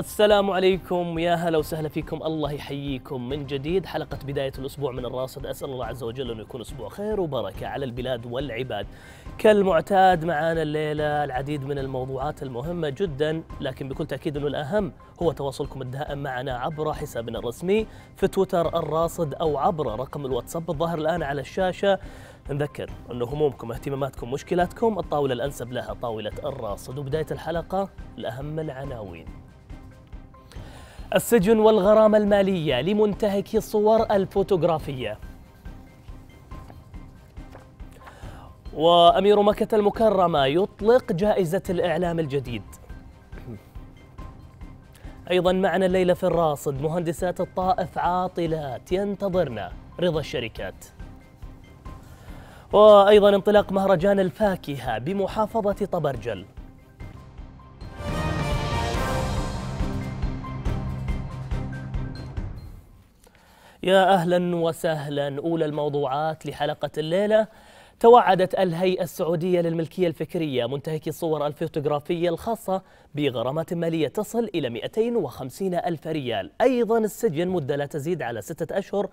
السلام عليكم يا هلا وسهلا فيكم الله يحييكم من جديد حلقة بداية الأسبوع من الراصد أسأل الله عز وجل أنه يكون أسبوع خير وبركة على البلاد والعباد كالمعتاد معانا الليلة العديد من الموضوعات المهمة جدا لكن بكل تأكيد أنه الأهم هو تواصلكم الدائم معنا عبر حسابنا الرسمي في تويتر الراصد أو عبر رقم الواتساب الظاهر الآن على الشاشة نذكر أن همومكم اهتماماتكم مشكلاتكم الطاولة الأنسب لها طاولة الراصد وبداية الحلقة الأهم العناوين السجن والغرامة المالية لمنتهكي الصور الفوتوغرافية وأمير مكة المكرمة يطلق جائزة الإعلام الجديد أيضا معنا الليلة في الراصد مهندسات الطائف عاطلات ينتظرنا رضا الشركات وأيضا انطلاق مهرجان الفاكهة بمحافظة طبرجل يا أهلا وسهلا أولى الموضوعات لحلقة الليلة توعدت الهيئة السعودية للملكية الفكرية منتهكي الصور الفوتوغرافية الخاصة بغرامات مالية تصل إلى 250 ألف ريال أيضا السجن مدة لا تزيد على ستة أشهر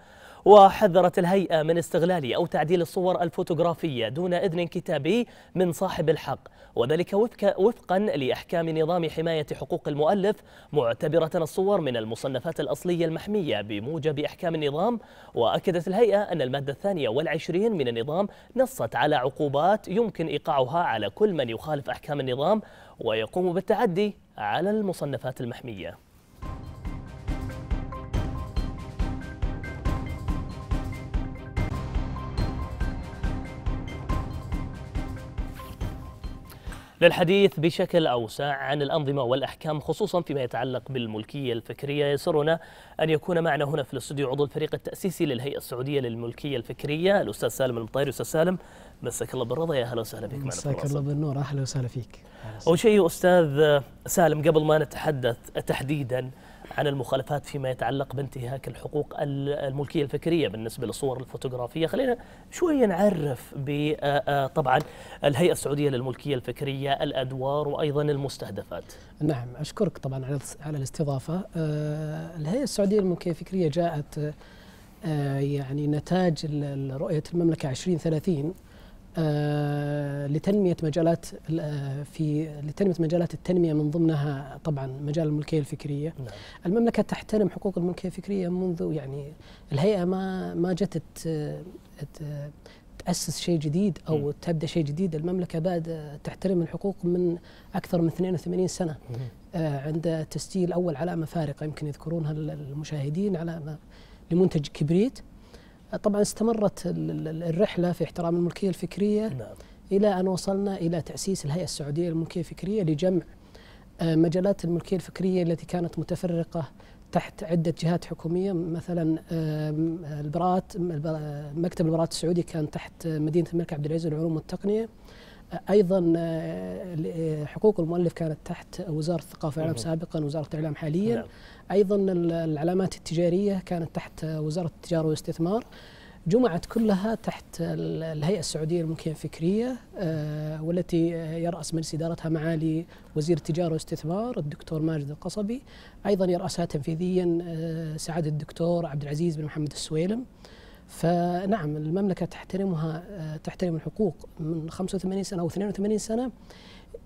وحذرت الهيئة من استغلال أو تعديل الصور الفوتوغرافية دون إذن كتابي من صاحب الحق وذلك وفق وفقا لأحكام نظام حماية حقوق المؤلف معتبرة الصور من المصنفات الأصلية المحمية بموجب أحكام النظام وأكدت الهيئة أن المادة الثانية والعشرين من النظام نصت على عقوبات يمكن إيقاعها على كل من يخالف أحكام النظام ويقوم بالتعدي على المصنفات المحميه للحديث بشكل أوسع عن الأنظمة والأحكام خصوصا فيما يتعلق بالملكية الفكرية يسرنا أن يكون معنا هنا في الاستوديو عضو الفريق التأسيسي للهيئة السعودية للملكية الفكرية الأستاذ سالم المطيري أستاذ سالم مساك الله بالرضا يا أهلا وسهلا فيك مساك الله بالنور أهلا وسهلا فيك أول شيء أستاذ سالم قبل ما نتحدث تحديدا عن المخالفات فيما يتعلق بانتهاك الحقوق الملكيه الفكريه بالنسبه للصور الفوتوغرافيه، خلينا شويه نعرف آه، آه، طبعا الهيئه السعوديه للملكيه الفكريه، الادوار وايضا المستهدفات. نعم اشكرك طبعا على على الاستضافه. آه، الهيئه السعوديه للملكيه الفكريه جاءت يعني نتاج رؤيه المملكه 2030 آه، لتنميه مجالات آه، في لتنميه مجالات التنميه من ضمنها طبعا مجال الملكيه الفكريه نعم. المملكه تحترم حقوق الملكيه الفكريه منذ يعني الهيئه ما ما جت تاسس شيء جديد او م. تبدا شيء جديد المملكه بعد تحترم الحقوق من اكثر من 82 سنه م. آه، عند تسجيل اول علامه فارقه يمكن يذكرونها المشاهدين علامه لمنتج كبريت طبعا استمرت الرحلة في احترام الملكية الفكرية نعم. إلى أن وصلنا إلى تأسيس الهيئة السعودية للملكية الفكرية لجمع آه، مجالات الملكية الفكرية التي كانت متفرقة تحت عدة جهات حكومية مثلا البراءات مكتب البراءات السعودي كان تحت مدينة الملك عبد العزيز للعلوم والتقنية ايضا آه، آه، حقوق المؤلف كانت تحت وزاره الثقافه والإعلام سابقا وزاره الاعلام حاليا نعم. ايضا العلامات التجاريه كانت تحت وزاره التجاره والاستثمار جمعت كلها تحت الهيئه السعوديه للملكيه الفكريه آه، والتي يراس مجلس ادارتها معالي وزير التجاره والاستثمار الدكتور ماجد القصبي ايضا يراسها تنفيذيا سعاده الدكتور عبد العزيز بن محمد السويلم فنعم المملكة تحترمها آه، تحترم الحقوق من 85 سنة أو 82 سنة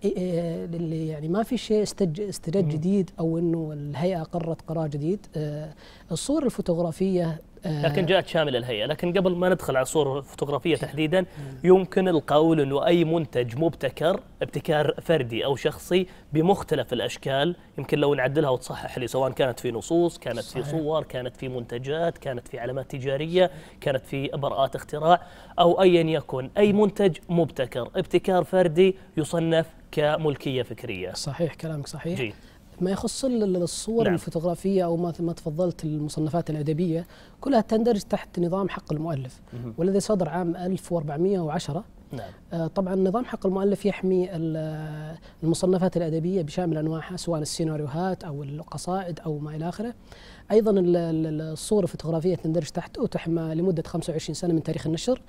اللي يعني ما في شيء استج استجد جديد او انه الهيئه قررت قرار جديد آه، الصور الفوتوغرافيه آه، لكن جاءت شامله الهيئه لكن قبل ما ندخل على صور الفوتوغرافيه تحديدا يمكن القول انه اي منتج مبتكر ابتكار فردي او شخصي بمختلف الاشكال يمكن لو نعدلها وتصحح لي سواء كانت في نصوص كانت في صور كانت في منتجات كانت في علامات تجاريه كانت في براءات اختراع او ايا يكن اي منتج مبتكر ابتكار فردي يصنف كملكيه فكريه صحيح كلامك صحيح جي. ما يخص الصور نعم. الفوتوغرافيه او ما ما تفضلت المصنفات الادبيه كلها تندرج تحت نظام حق المؤلف مم. والذي صدر عام 1410 نعم. آه، طبعا نظام حق المؤلف يحمي آه، المصنفات الادبيه بشامل انواعها سواء السيناريوهات او القصائد او ما الى اخره. ايضا الصور الفوتوغرافيه تندرج تحته وتحمى لمده 25 سنه من تاريخ النشر.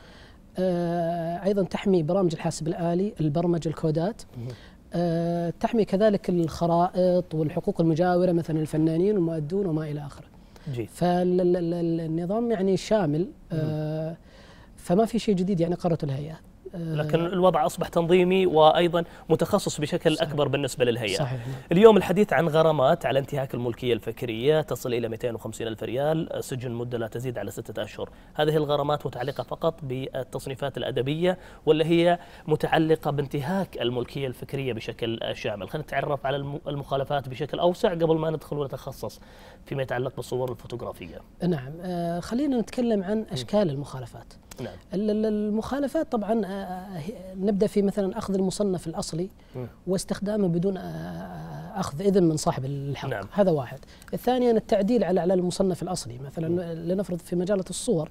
آه، ايضا تحمي برامج الحاسب الالي، البرمج، الكودات. آه، تحمي كذلك الخرائط والحقوق المجاورة مثلا الفنانين والمؤدون وما إلى آخره فالنظام يعني شامل آه، فما في شيء جديد يعني قررته الهيئات آه، لكن الوضع اصبح تنظيمي وايضا متخصص بشكل صحيح. اكبر بالنسبه للهيئه. صحيح. اليوم الحديث عن غرامات على انتهاك الملكيه الفكريه تصل الى 250 الف ريال، سجن مده لا تزيد على سته اشهر. هذه الغرامات متعلقه فقط بالتصنيفات الادبيه ولا هي متعلقه بانتهاك الملكيه الفكريه بشكل شامل؟ خلينا نتعرف على المخالفات بشكل اوسع قبل ما ندخل ونتخصص فيما يتعلق بالصور الفوتوغرافيه. نعم، آه، خلينا نتكلم عن اشكال المخالفات. نعم. المخالفات طبعا آه، آه، نبدا في مثلا اخذ المصنف الاصلي واستخدامه بدون آه، اخذ اذن من صاحب الحق نعم. هذا واحد الثاني أن التعديل على على المصنف الاصلي مثلا م. لنفرض في مجله الصور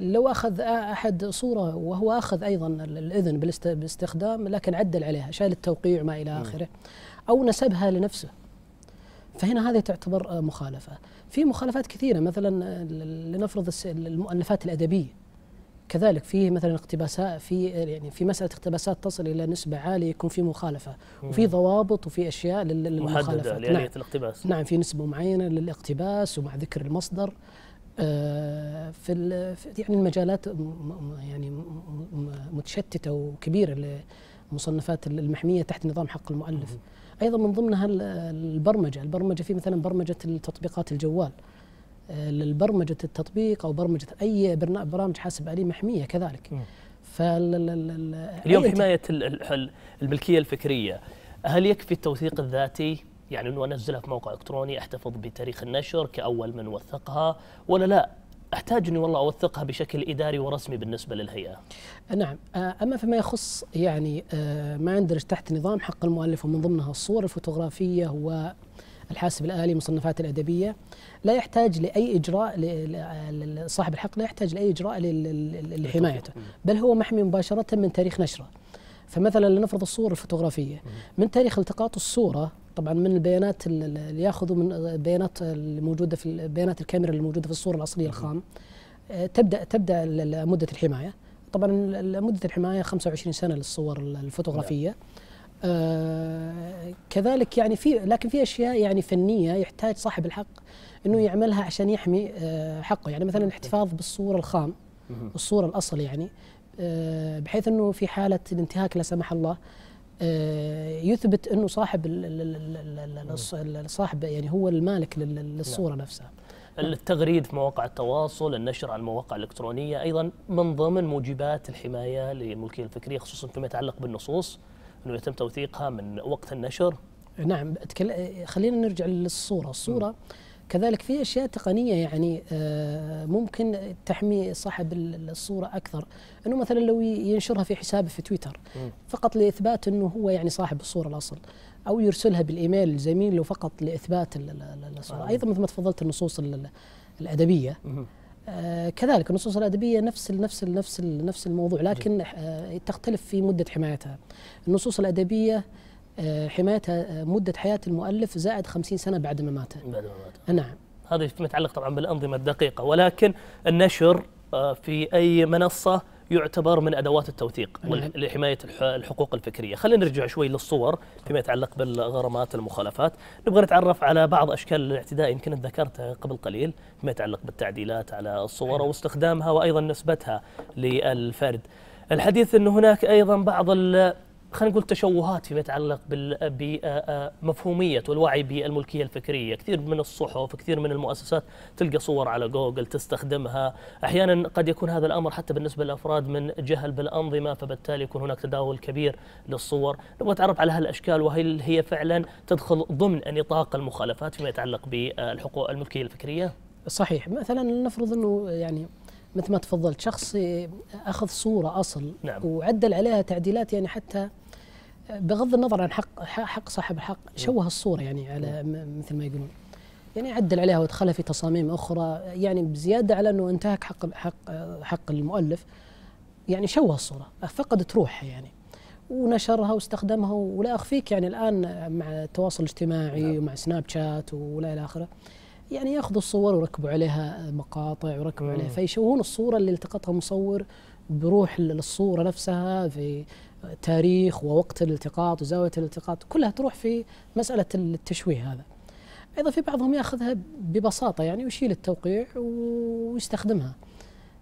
لو اخذ احد صوره وهو اخذ ايضا الاذن بالاستخدام لكن عدل عليها شال التوقيع ما الى اخره او نسبها لنفسه فهنا هذه تعتبر مخالفه في مخالفات كثيره مثلا لنفرض المؤلفات الادبيه كذلك في مثلا اقتباسات في يعني في مساله اقتباسات تصل الى نسبه عاليه يكون في مخالفه وفي ضوابط وفي اشياء للمخالفه نعم الاقتباس نعم في نسبه معينه للاقتباس ومع ذكر المصدر آه، في يعني المجالات يعني متشتته وكبيره لمصنفات المحميه تحت نظام حق المؤلف ايضا من ضمنها البرمجه البرمجه في مثلا برمجه التطبيقات الجوال آه، للبرمجة التطبيق أو برمجة أي برامج حاسب آلي محمية كذلك اليوم حماية الملكية الفكرية هل يكفي التوثيق الذاتي يعني أنه أنزلها في موقع إلكتروني أحتفظ بتاريخ النشر كأول من وثقها ولا لا احتاج اني والله اوثقها بشكل اداري ورسمي بالنسبه للهيئه. نعم، آه، اما فيما يخص يعني آه، ما يندرج تحت نظام حق المؤلف ومن ضمنها الصور الفوتوغرافيه و الحاسب الآلي مصنفات الأدبية لا يحتاج لأي إجراء صاحب الحق لا يحتاج لأي إجراء لحمايته بل هو محمي مباشرة من تاريخ نشره فمثلا لنفرض الصور الفوتوغرافية من تاريخ التقاط الصورة طبعا من البيانات اللي ياخذوا من البيانات الموجودة في بيانات الكاميرا الموجودة في الصورة الأصلية الخام آه، تبدأ تبدأ مدة الحماية طبعا مدة الحماية 25 سنة للصور الفوتوغرافية نعم. آه، كذلك يعني في لكن في اشياء يعني فنيه يحتاج صاحب الحق انه يعملها عشان يحمي آه، حقه يعني مثلا الاحتفاظ بالصوره الخام الصوره الاصل يعني آه، بحيث انه في حاله الانتهاك لا سمح الله يثبت انه صاحب صاحب يعني هو المالك نعم. للصوره نفسها التغريد في مواقع التواصل النشر على المواقع الإلكترونية أيضا من ضمن موجبات الحماية للملكية الفكرية خصوصا فيما يتعلق بالنصوص انه يتم توثيقها من وقت النشر؟ نعم خلينا نرجع للصوره، الصوره م. كذلك في اشياء تقنيه يعني آه، ممكن تحمي صاحب الصوره اكثر انه مثلا لو ينشرها في حسابه في تويتر فقط لاثبات انه هو يعني صاحب الصوره الاصل او يرسلها بالايميل لزميله فقط لاثبات الصوره آه. ايضا مثل ما تفضلت النصوص الادبيه آه، كذلك النصوص الادبيه نفس نفس نفس نفس الموضوع لكن آه، تختلف في مده حمايتها النصوص الادبيه آه، حمايتها مده حياه المؤلف زائد خمسين سنه بعد مماته بعد مماته نعم هذا فيما يتعلق طبعا بالانظمه الدقيقه ولكن النشر في اي منصه يعتبر من ادوات التوثيق نعم. لحمايه الحقوق الفكريه، خلينا نرجع شوي للصور فيما يتعلق بالغرامات المخالفات، نبغى نتعرف على بعض اشكال الاعتداء يمكن ذكرتها قبل قليل فيما يتعلق بالتعديلات على الصور نعم. واستخدامها وايضا نسبتها للفرد. الحديث انه هناك ايضا بعض خلينا نقول تشوهات فيما يتعلق بمفهوميه والوعي بالملكيه الفكريه، كثير من الصحف، كثير من المؤسسات تلقى صور على جوجل تستخدمها، احيانا قد يكون هذا الامر حتى بالنسبه للافراد من جهل بالانظمه فبالتالي يكون هناك تداول كبير للصور، نبغى نتعرف على هالاشكال وهل هي فعلا تدخل ضمن نطاق المخالفات فيما يتعلق بالحقوق الملكيه الفكريه؟ صحيح مثلا نفرض انه يعني مثل ما تفضلت شخص اخذ صوره اصل نعم. وعدل عليها تعديلات يعني حتى بغض النظر عن حق حق صاحب الحق شوه الصوره يعني على مثل ما يقولون يعني عدل عليها وادخلها في تصاميم اخرى يعني بزياده على انه انتهك حق حق حق المؤلف يعني شوه الصوره فقدت روحها يعني ونشرها واستخدمها ولا اخفيك يعني الان مع التواصل الاجتماعي نعم. ومع سناب شات ولا الى اخره يعني ياخذوا الصور وركبوا عليها مقاطع وركبوا عليها فيشوهون الصوره اللي التقطها مصور بروح للصوره نفسها في تاريخ ووقت الالتقاط وزاويه الالتقاط كلها تروح في مساله التشويه هذا ايضا في بعضهم ياخذها ببساطه يعني ويشيل التوقيع ويستخدمها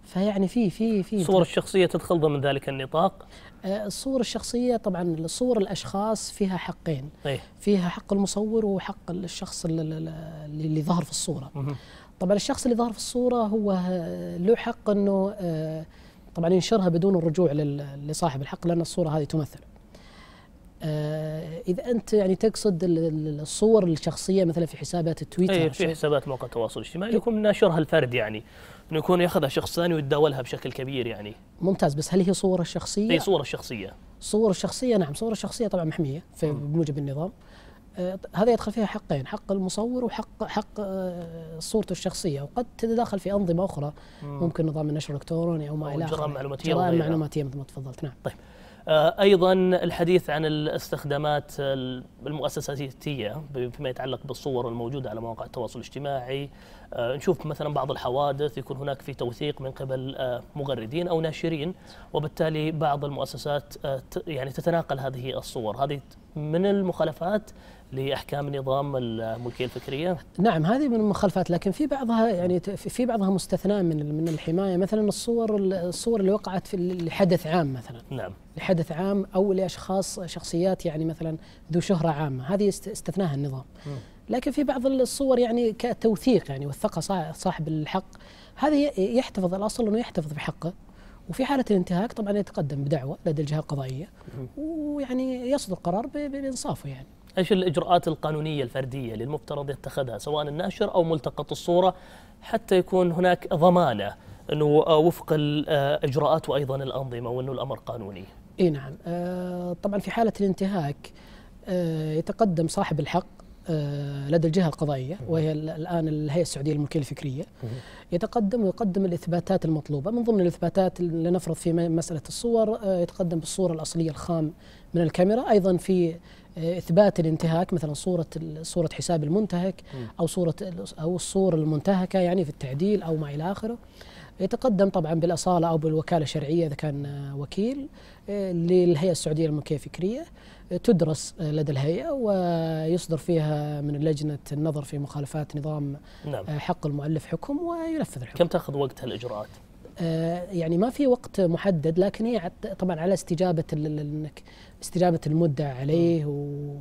فيعني في في في صور الشخصيه تدخل ضمن ذلك النطاق آه، الصور الشخصيه طبعا صور الاشخاص فيها حقين أيه؟ فيها حق المصور وحق الشخص اللي, اللي ظهر في الصوره طبعا الشخص اللي ظهر في الصوره هو آه، له حق انه آه، طبعا ينشرها بدون الرجوع لصاحب الحق لان الصوره هذه تمثل اذا انت يعني تقصد الصور الشخصيه مثلا في حسابات التويتر أيه في حسابات مواقع التواصل الاجتماعي إيه. يكون ناشرها الفرد يعني انه يكون ياخذها شخص ثاني ويتداولها بشكل كبير يعني ممتاز بس هل هي صوره شخصيه؟ اي صوره شخصيه صوره شخصيه نعم صوره شخصيه طبعا محميه في بموجب النظام آه، هذا يدخل فيها حقين حق المصور وحق حق آه، صورته الشخصيه وقد تتداخل في انظمه اخرى ممكن نظام النشر الالكتروني او ما الى اخره جرائم معلوماتيه جرائم معلوماتيه مثل ما تفضلت نعم طيب آه، ايضا الحديث عن الاستخدامات المؤسساتيه فيما يتعلق بالصور الموجوده على مواقع التواصل الاجتماعي آه، نشوف مثلا بعض الحوادث يكون هناك في توثيق من قبل آه، مغردين او ناشرين وبالتالي بعض المؤسسات يعني تتناقل هذه الصور هذه من المخالفات لاحكام نظام الملكيه الفكريه؟ نعم هذه من المخالفات لكن في بعضها يعني في بعضها مستثناه من من الحمايه مثلا الصور الصور اللي وقعت في لحدث عام مثلا نعم لحدث عام او لاشخاص شخصيات يعني مثلا ذو شهره عامه هذه استثناها النظام م. لكن في بعض الصور يعني كتوثيق يعني وثقها صاحب الحق هذا يحتفظ الاصل انه يحتفظ بحقه وفي حالة الانتهاك طبعا يتقدم بدعوة لدى الجهة القضائية ويعني يصدر قرار بإنصافه يعني ايش الاجراءات القانونيه الفرديه اللي المفترض يتخذها سواء الناشر او ملتقط الصوره حتى يكون هناك ضمانه انه آه، وفق الاجراءات وايضا الانظمه وانه الامر قانوني. اي نعم آه، طبعا في حاله الانتهاك آه، يتقدم صاحب الحق آه، لدى الجهة القضائية وهي الآن الهيئة السعودية للملكية الفكرية يتقدم ويقدم الإثباتات المطلوبة من ضمن الإثباتات لنفرض في مسألة الصور آه، يتقدم بالصورة الأصلية الخام من الكاميرا أيضا في آه، إثبات الانتهاك مثلا صورة صورة حساب المنتهك أو صورة أو الصور المنتهكة يعني في التعديل أو ما إلى آخره يتقدم طبعا بالأصالة أو بالوكالة الشرعية إذا كان وكيل للهيئة السعودية للملكية الفكرية تدرس لدى الهيئة ويصدر فيها من لجنة النظر في مخالفات نظام نعم. آه، حق المؤلف حكم وينفذ الحكم كم تأخذ وقت هالإجراءات؟ آه، يعني ما في وقت محدد لكن هي طبعا على استجابة استجابة المدعى عليه و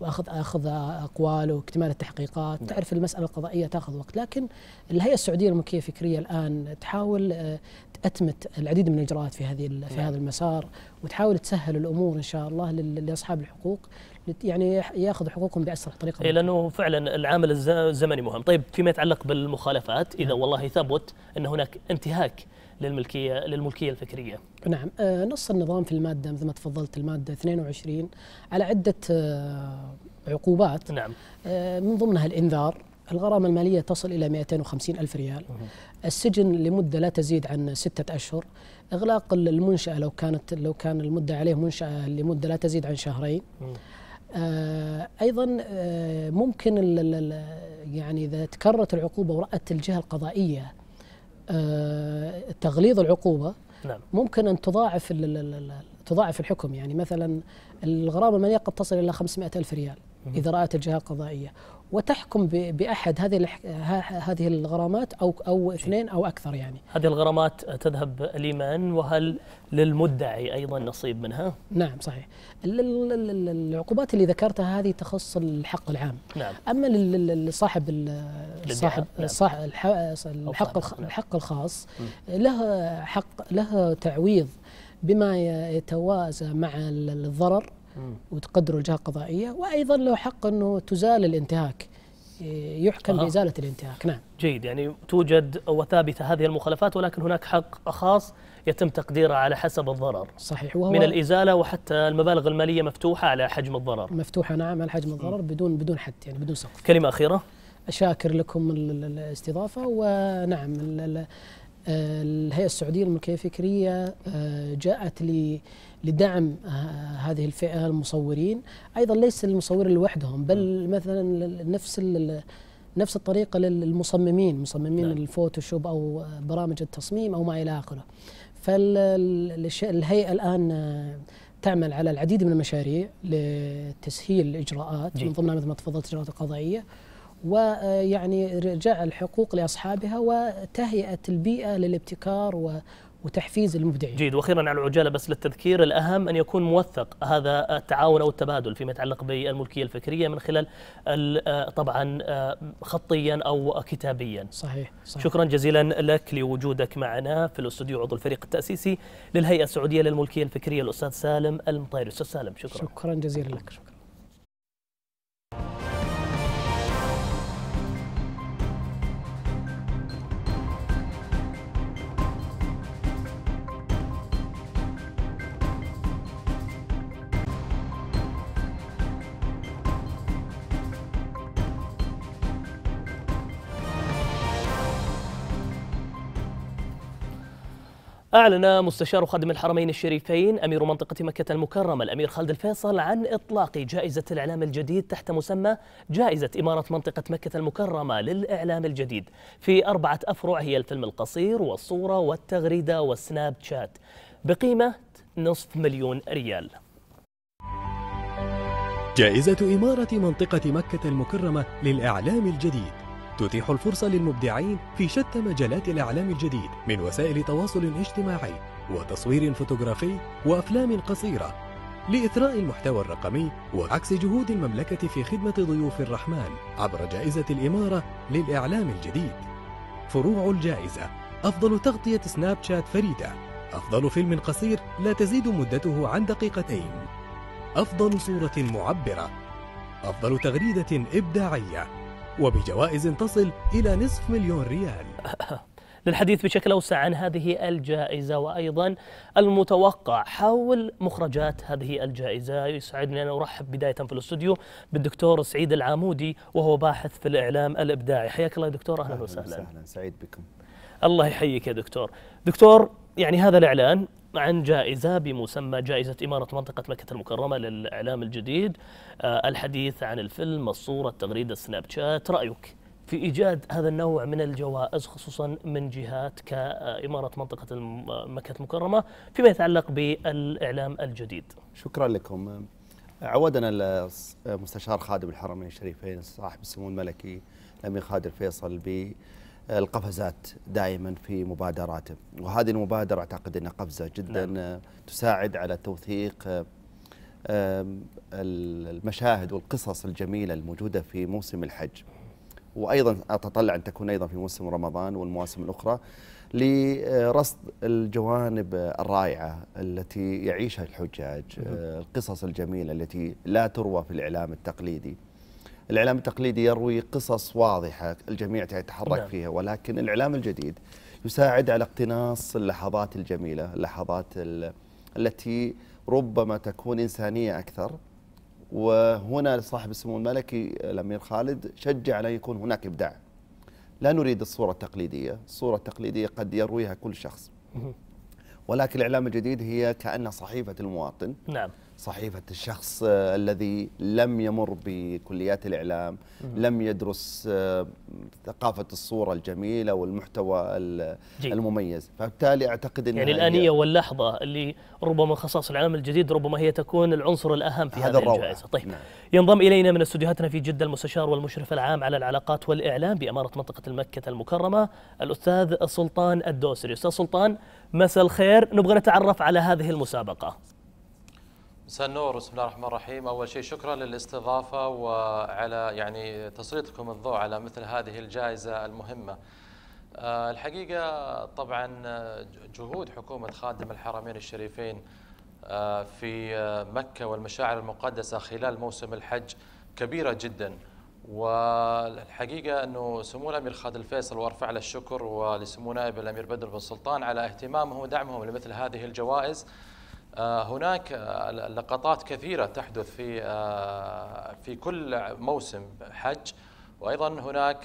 واخذ اخذ اقواله واكتمال التحقيقات نعم. تعرف المساله القضائيه تاخذ وقت لكن الهيئه السعوديه للملكيه الفكريه الان تحاول آه، اتمت العديد من الاجراءات في هذه في نعم. هذا المسار وتحاول تسهل الامور ان شاء الله لاصحاب الحقوق يعني ياخذ حقوقهم باسرع طريقه إيه لانه فعلا العامل الزمني مهم، طيب فيما يتعلق بالمخالفات اذا نعم. والله ثبت ان هناك انتهاك للملكيه للملكيه الفكريه. نعم، آه، نص النظام في الماده مثل ما تفضلت الماده 22 على عده آه، عقوبات نعم آه، من ضمنها الانذار الغرامة المالية تصل إلى 250 ألف ريال السجن لمدة لا تزيد عن ستة أشهر إغلاق المنشأة لو كانت لو كان المدة عليه منشأة لمدة لا تزيد عن شهرين آه أيضا آه ممكن يعني إذا تكررت العقوبة ورأت الجهة القضائية آه تغليظ العقوبة نعم. ممكن أن تضاعف تضاعف الحكم يعني مثلا الغرامة المالية قد تصل إلى 500 ألف ريال إذا رأت الجهة القضائية وتحكم باحد هذه هذه الغرامات او او اثنين او اكثر يعني. هذه الغرامات تذهب لمن وهل للمدعي ايضا نصيب منها؟ نعم صحيح. العقوبات اللي ذكرتها هذه تخص الحق العام. نعم. اما لصاحب صاحب صاحب نعم. الحق نعم. الحق الخاص له حق له تعويض بما يتوازى مع الضرر وتقدروا الجهه القضائيه وايضا له حق انه تزال الانتهاك إيه، يحكم آه. بازاله الانتهاك نعم جيد يعني توجد وثابته هذه المخالفات ولكن هناك حق خاص يتم تقديره على حسب الضرر صحيح وهو من الازاله وحتى المبالغ الماليه مفتوحه على حجم الضرر مفتوحه نعم على حجم الضرر م. بدون بدون حد يعني بدون سقف كلمه اخيره شاكر لكم الاستضافه ونعم الهيئه السعوديه للملكيه الفكريه آه، جاءت لي لدعم آه، هذه الفئه المصورين ايضا ليس للمصورين لوحدهم بل نعم. مثلا نفس نفس الطريقه للمصممين مصممين نعم. الفوتوشوب او آه، برامج التصميم او ما الى اخره فالهيئه الان آه، تعمل على العديد من المشاريع لتسهيل الاجراءات من ضمنها مثل ما تفضلت الاجراءات القضائيه ويعني ارجاع الحقوق لاصحابها وتهيئه البيئه للابتكار وتحفيز المبدعين. جيد واخيرا على العجاله بس للتذكير الاهم ان يكون موثق هذا التعاون او التبادل فيما يتعلق بالملكيه الفكريه من خلال آه، طبعا آه، خطيا او كتابيا. صحيح, صحيح. شكرا جزيلا لك لوجودك معنا في الاستوديو عضو الفريق التاسيسي للهيئه السعوديه للملكيه الفكريه الاستاذ سالم المطيري. استاذ سالم شكرا. شكرا جزيلا لك شكرا. أعلن مستشار خادم الحرمين الشريفين أمير منطقة مكة المكرمة الأمير خالد الفيصل عن إطلاق جائزة الإعلام الجديد تحت مسمى جائزة إمارة منطقة مكة المكرمة للإعلام الجديد في أربعة أفرع هي الفيلم القصير والصورة والتغريدة والسناب شات بقيمة نصف مليون ريال جائزة إمارة منطقة مكة المكرمة للإعلام الجديد تتيح الفرصة للمبدعين في شتى مجالات الإعلام الجديد من وسائل تواصل اجتماعي وتصوير فوتوغرافي وأفلام قصيرة لإثراء المحتوى الرقمي وعكس جهود المملكة في خدمة ضيوف الرحمن عبر جائزة الإمارة للإعلام الجديد فروع الجائزة أفضل تغطية سناب شات فريدة أفضل فيلم قصير لا تزيد مدته عن دقيقتين أفضل صورة معبرة أفضل تغريدة إبداعية وبجوائز تصل إلى نصف مليون ريال للحديث بشكل أوسع عن هذه الجائزة وأيضا المتوقع حول مخرجات هذه الجائزة يسعدني أن أرحب بداية في الاستوديو بالدكتور سعيد العامودي وهو باحث في الإعلام الإبداعي حياك الله دكتور أهلا وسهلا أهلا سعيد بكم الله يحييك يا دكتور دكتور يعني هذا الإعلان عن جائزة بمسمى جائزة إمارة منطقة مكة المكرمة للإعلام الجديد آه، الحديث عن الفيلم الصورة التغريدة السناب شات رأيك في إيجاد هذا النوع من الجوائز خصوصا من جهات كإمارة منطقة مكة المكرمة فيما يتعلق بالإعلام الجديد شكرا لكم عودنا مستشار خادم الحرمين الشريفين صاحب السمو الملكي الأمير خادر فيصل ب القفزات دائما في مبادراته وهذه المبادرة أعتقد أنها قفزة جدا نعم. تساعد على توثيق المشاهد والقصص الجميلة الموجودة في موسم الحج وأيضا أتطلع أن تكون أيضا في موسم رمضان والمواسم الأخرى لرصد الجوانب الرائعة التي يعيشها الحجاج آه، القصص الجميلة التي لا تروى في الإعلام التقليدي الإعلام التقليدي يروي قصص واضحة الجميع يتحرك نعم. فيها ولكن الإعلام الجديد يساعد على اقتناص اللحظات الجميلة اللحظات التي ربما تكون إنسانية أكثر وهنا صاحب السمو الملكي الأمير خالد شجع على يكون هناك إبداع لا نريد الصورة التقليدية الصورة التقليدية قد يرويها كل شخص ولكن الإعلام الجديد هي كأنها صحيفة المواطن نعم صحيفة الشخص آه، الذي لم يمر بكليات الإعلام لم يدرس آه، ثقافة الصورة الجميلة والمحتوى المميز فبالتالي أعتقد أن يعني الآنية واللحظة اللي ربما خصائص العالم الجديد ربما هي تكون العنصر الأهم في هذا هذه الجائزة طيب نعم. ينضم إلينا من استديوهاتنا في جدة المستشار والمشرف العام على العلاقات والإعلام بإمارة منطقة المكة المكرمة الأستاذ سلطان الدوسري أستاذ سلطان مساء الخير نبغى نتعرف على هذه المسابقة سنور بسم الله الرحمن الرحيم اول شيء شكرا للاستضافه وعلى يعني تسليطكم الضوء على مثل هذه الجائزه المهمه آه، الحقيقه طبعا جهود حكومه خادم الحرمين الشريفين آه، في مكه والمشاعر المقدسه خلال موسم الحج كبيره جدا والحقيقه انه سمو الامير خالد الفيصل وارفع له الشكر ولسمو نائب الامير بدر بن سلطان على اهتمامه ودعمهم لمثل هذه الجوائز آه، هناك آه، لقطات كثيرة تحدث في آه، في كل موسم حج وايضا هناك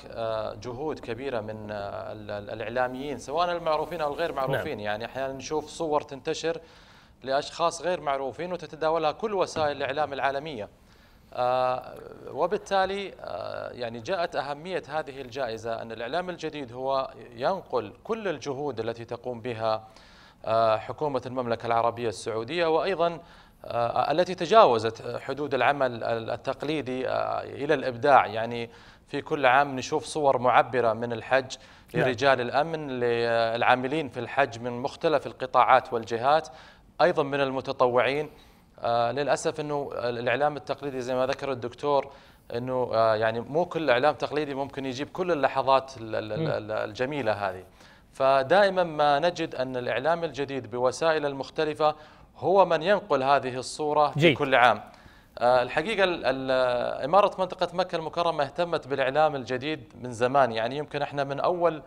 جهود كبيره من الاعلاميين سواء المعروفين او الغير معروفين نعم. يعني احيانا نشوف صور تنتشر لاشخاص غير معروفين وتتداولها كل وسائل الاعلام العالميه وبالتالي يعني جاءت اهميه هذه الجائزه ان الاعلام الجديد هو ينقل كل الجهود التي تقوم بها آه، حكومة المملكة العربية السعودية وأيضا آه، التي تجاوزت آه، حدود العمل التقليدي إلى الإبداع يعني في كل عام نشوف صور معبرة من الحج لرجال نعم. الأمن للعاملين في الحج من مختلف القطاعات والجهات أيضا من المتطوعين للأسف أنه الإعلام التقليدي زي ما ذكر الدكتور أنه يعني مو كل إعلام تقليدي ممكن يجيب كل اللحظات الجميلة هذه فدائما ما نجد أن الإعلام الجديد بوسائل المختلفة هو من ينقل هذه الصورة في كل عام آه، الحقيقة إمارة منطقة مكة المكرمة اهتمت بالإعلام الجديد من زمان يعني يمكن احنا من أول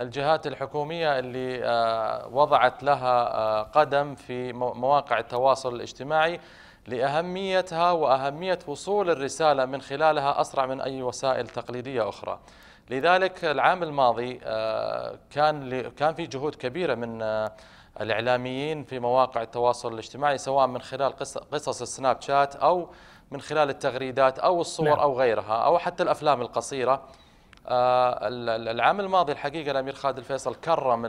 الجهات الحكومية اللي آه، وضعت لها آه، قدم في مواقع التواصل الاجتماعي لأهميتها وأهمية وصول الرسالة من خلالها أسرع من أي وسائل تقليدية أخرى لذلك العام الماضي آه، كان كان في جهود كبيره من آه، الاعلاميين في مواقع التواصل الاجتماعي سواء من خلال قصص السناب شات او من خلال التغريدات او الصور نعم. او غيرها او حتى الافلام القصيره آه، العام الماضي الحقيقه الامير خالد الفيصل كرم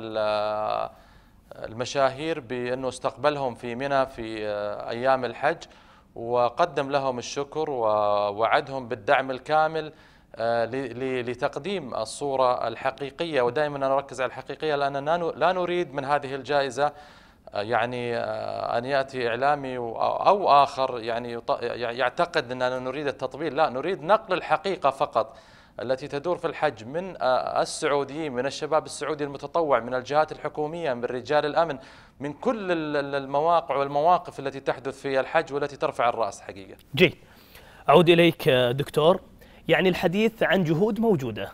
المشاهير بانه استقبلهم في منى في ايام الحج وقدم لهم الشكر ووعدهم بالدعم الكامل آه، لتقديم الصورة الحقيقية ودائما نركز على الحقيقية لأننا لا نريد من هذه الجائزة آه، يعني آه، أن يأتي إعلامي أو آخر يعني يعتقد أننا نريد التطبيل لا نريد نقل الحقيقة فقط التي تدور في الحج من السعوديين من الشباب السعودي المتطوع من الجهات الحكومية من رجال الأمن من كل المواقع والمواقف التي تحدث في الحج والتي ترفع الرأس حقيقة جيد أعود إليك دكتور يعني الحديث عن جهود موجوده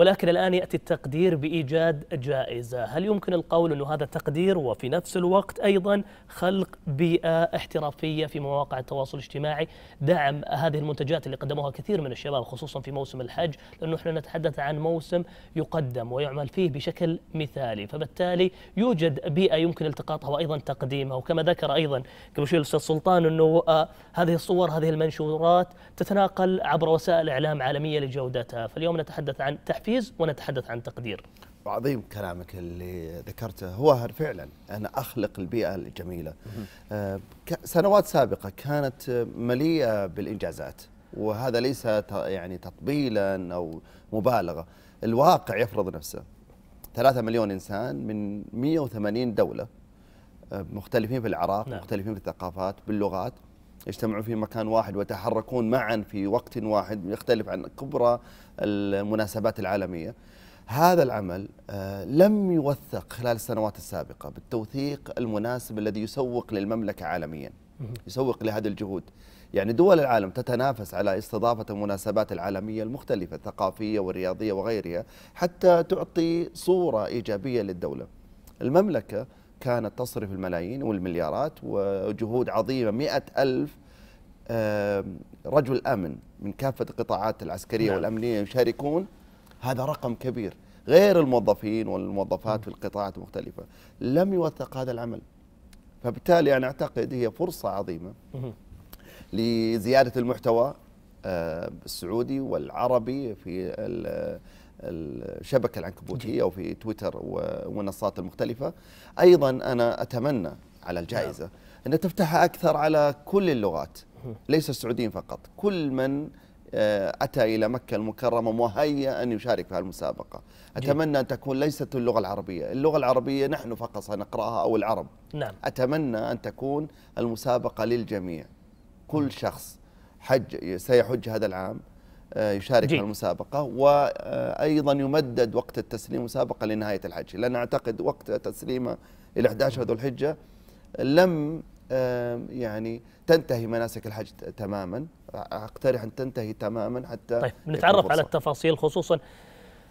ولكن الآن يأتي التقدير بإيجاد جائزة هل يمكن القول أن هذا تقدير وفي نفس الوقت أيضا خلق بيئة احترافية في مواقع التواصل الاجتماعي دعم هذه المنتجات اللي قدموها كثير من الشباب خصوصا في موسم الحج لأنه احنا نتحدث عن موسم يقدم ويعمل فيه بشكل مثالي فبالتالي يوجد بيئة يمكن التقاطها وأيضا تقديمها وكما ذكر أيضا قبل شوي الأستاذ سلطان أنه آه، هذه الصور هذه المنشورات تتناقل عبر وسائل إعلام عالمية لجودتها فاليوم نتحدث عن تحفيز تحفيز ونتحدث عن تقدير عظيم كلامك اللي ذكرته هو فعلا أنا أخلق البيئة الجميلة آه، سنوات سابقة كانت مليئة بالإنجازات وهذا ليس يعني تطبيلا أو مبالغة الواقع يفرض نفسه ثلاثة مليون إنسان من 180 دولة آه، مختلفين في العراق نعم. مختلفين في الثقافات باللغات يجتمعون في مكان واحد ويتحركون معا في وقت واحد يختلف عن كبرى المناسبات العالمية هذا العمل آه، لم يوثق خلال السنوات السابقة بالتوثيق المناسب الذي يسوق للمملكة عالميا يسوق لهذه الجهود يعني دول العالم تتنافس على استضافة المناسبات العالمية المختلفة الثقافية والرياضية وغيرها حتى تعطي صورة إيجابية للدولة المملكة كانت تصرف الملايين والمليارات وجهود عظيمة مئة ألف رجل أمن من كافة القطاعات العسكرية نعم. والأمنية يشاركون هذا رقم كبير غير الموظفين والموظفات في القطاعات المختلفة لم يوثق هذا العمل فبالتالي أنا أعتقد هي فرصة عظيمة لزيادة المحتوى آه، السعودي والعربي في الشبكه العنكبوتيه وفي تويتر ومنصات المختلفه ايضا انا اتمنى على الجائزه نعم. ان تفتحها اكثر على كل اللغات ليس السعوديين فقط كل من آه، اتى الى مكه المكرمه مهيأ ان يشارك في المسابقه اتمنى ان تكون ليست اللغه العربيه اللغه العربيه نحن فقط سنقراها او العرب نعم. اتمنى ان تكون المسابقه للجميع كل شخص حج سيحج هذا العام آه، يشارك في المسابقة وأيضا يمدد وقت التسليم مسابقة لنهاية الحج لأن أعتقد وقت تسليمه إلى 11 ذو الحجة لم يعني تنتهي مناسك الحج تماما اقترح ان تنتهي تماما حتى طيب نتعرف على التفاصيل خصوصا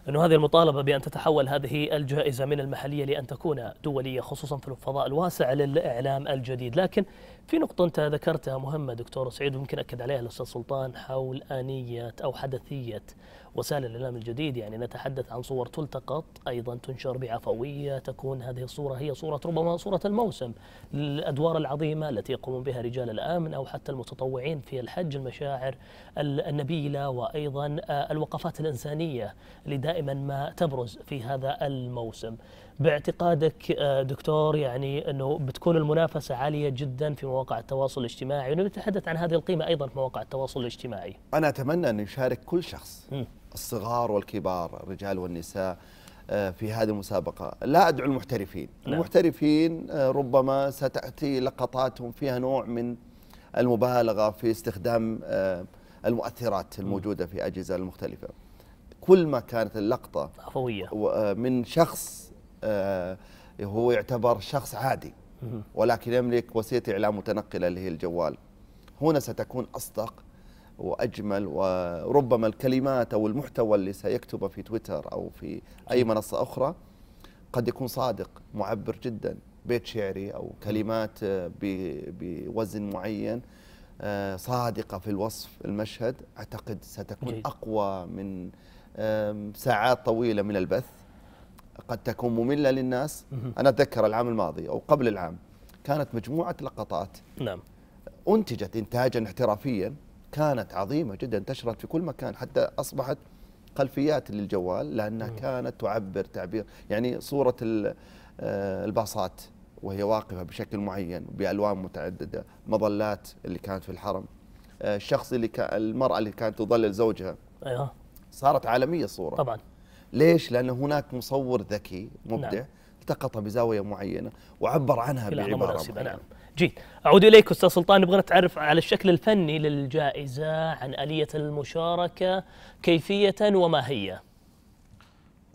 أنه هذه المطالبة بأن تتحول هذه الجائزة من المحلية لأن تكون دولية خصوصا في الفضاء الواسع للإعلام الجديد لكن في نقطة أنت ذكرتها مهمة دكتور سعيد ويمكن أكد عليها الأستاذ سلطان حول آنية أو حدثية وسائل الإعلام الجديد يعني نتحدث عن صور تلتقط أيضا تنشر بعفوية تكون هذه الصورة هي صورة ربما صورة الموسم الأدوار العظيمة التي يقوم بها رجال الأمن أو حتى المتطوعين في الحج المشاعر النبيلة وأيضا آه، الوقفات الإنسانية اللي دائما ما تبرز في هذا الموسم باعتقادك آه، دكتور يعني أنه بتكون المنافسة عالية جدا في مواقع التواصل الاجتماعي ونتحدث عن هذه القيمة أيضا في مواقع التواصل الاجتماعي أنا أتمنى أن يشارك كل شخص م. الصغار والكبار الرجال والنساء آه، في هذه المسابقة لا أدعو المحترفين لا. نعم. المحترفين آه، ربما ستأتي لقطاتهم فيها نوع من المبالغة في استخدام آه، المؤثرات الموجودة في أجهزة المختلفة كل ما كانت اللقطة عفوية من شخص هو يعتبر شخص عادي ولكن يملك وسيلة إعلام متنقلة اللي هي الجوال هنا ستكون أصدق واجمل وربما الكلمات او المحتوى اللي سيكتبه في تويتر او في اي منصه اخرى قد يكون صادق معبر جدا بيت شعري او كلمات آه، بوزن معين آه، صادقه في الوصف المشهد اعتقد ستكون اقوى من ساعات طويله من البث قد تكون ممله للناس انا اتذكر العام الماضي او قبل العام كانت مجموعه لقطات نعم انتجت انتاجا احترافيا كانت عظيمه جدا انتشرت في كل مكان حتى اصبحت خلفيات للجوال لانها م. كانت تعبر تعبير يعني صوره آه، الباصات وهي واقفه بشكل معين بالوان متعدده مظلات اللي كانت في الحرم آه، الشخص اللي كان المراه اللي كانت تظلل زوجها ايوه صارت عالميه الصوره طبعا ليش؟ لان هناك مصور ذكي مبدع نعم. التقطها بزاويه معينه وعبر عنها بعباره نعم. جيد اعود اليك استاذ سلطان نبغى نتعرف على الشكل الفني للجائزه عن اليه المشاركه كيفيه وما هي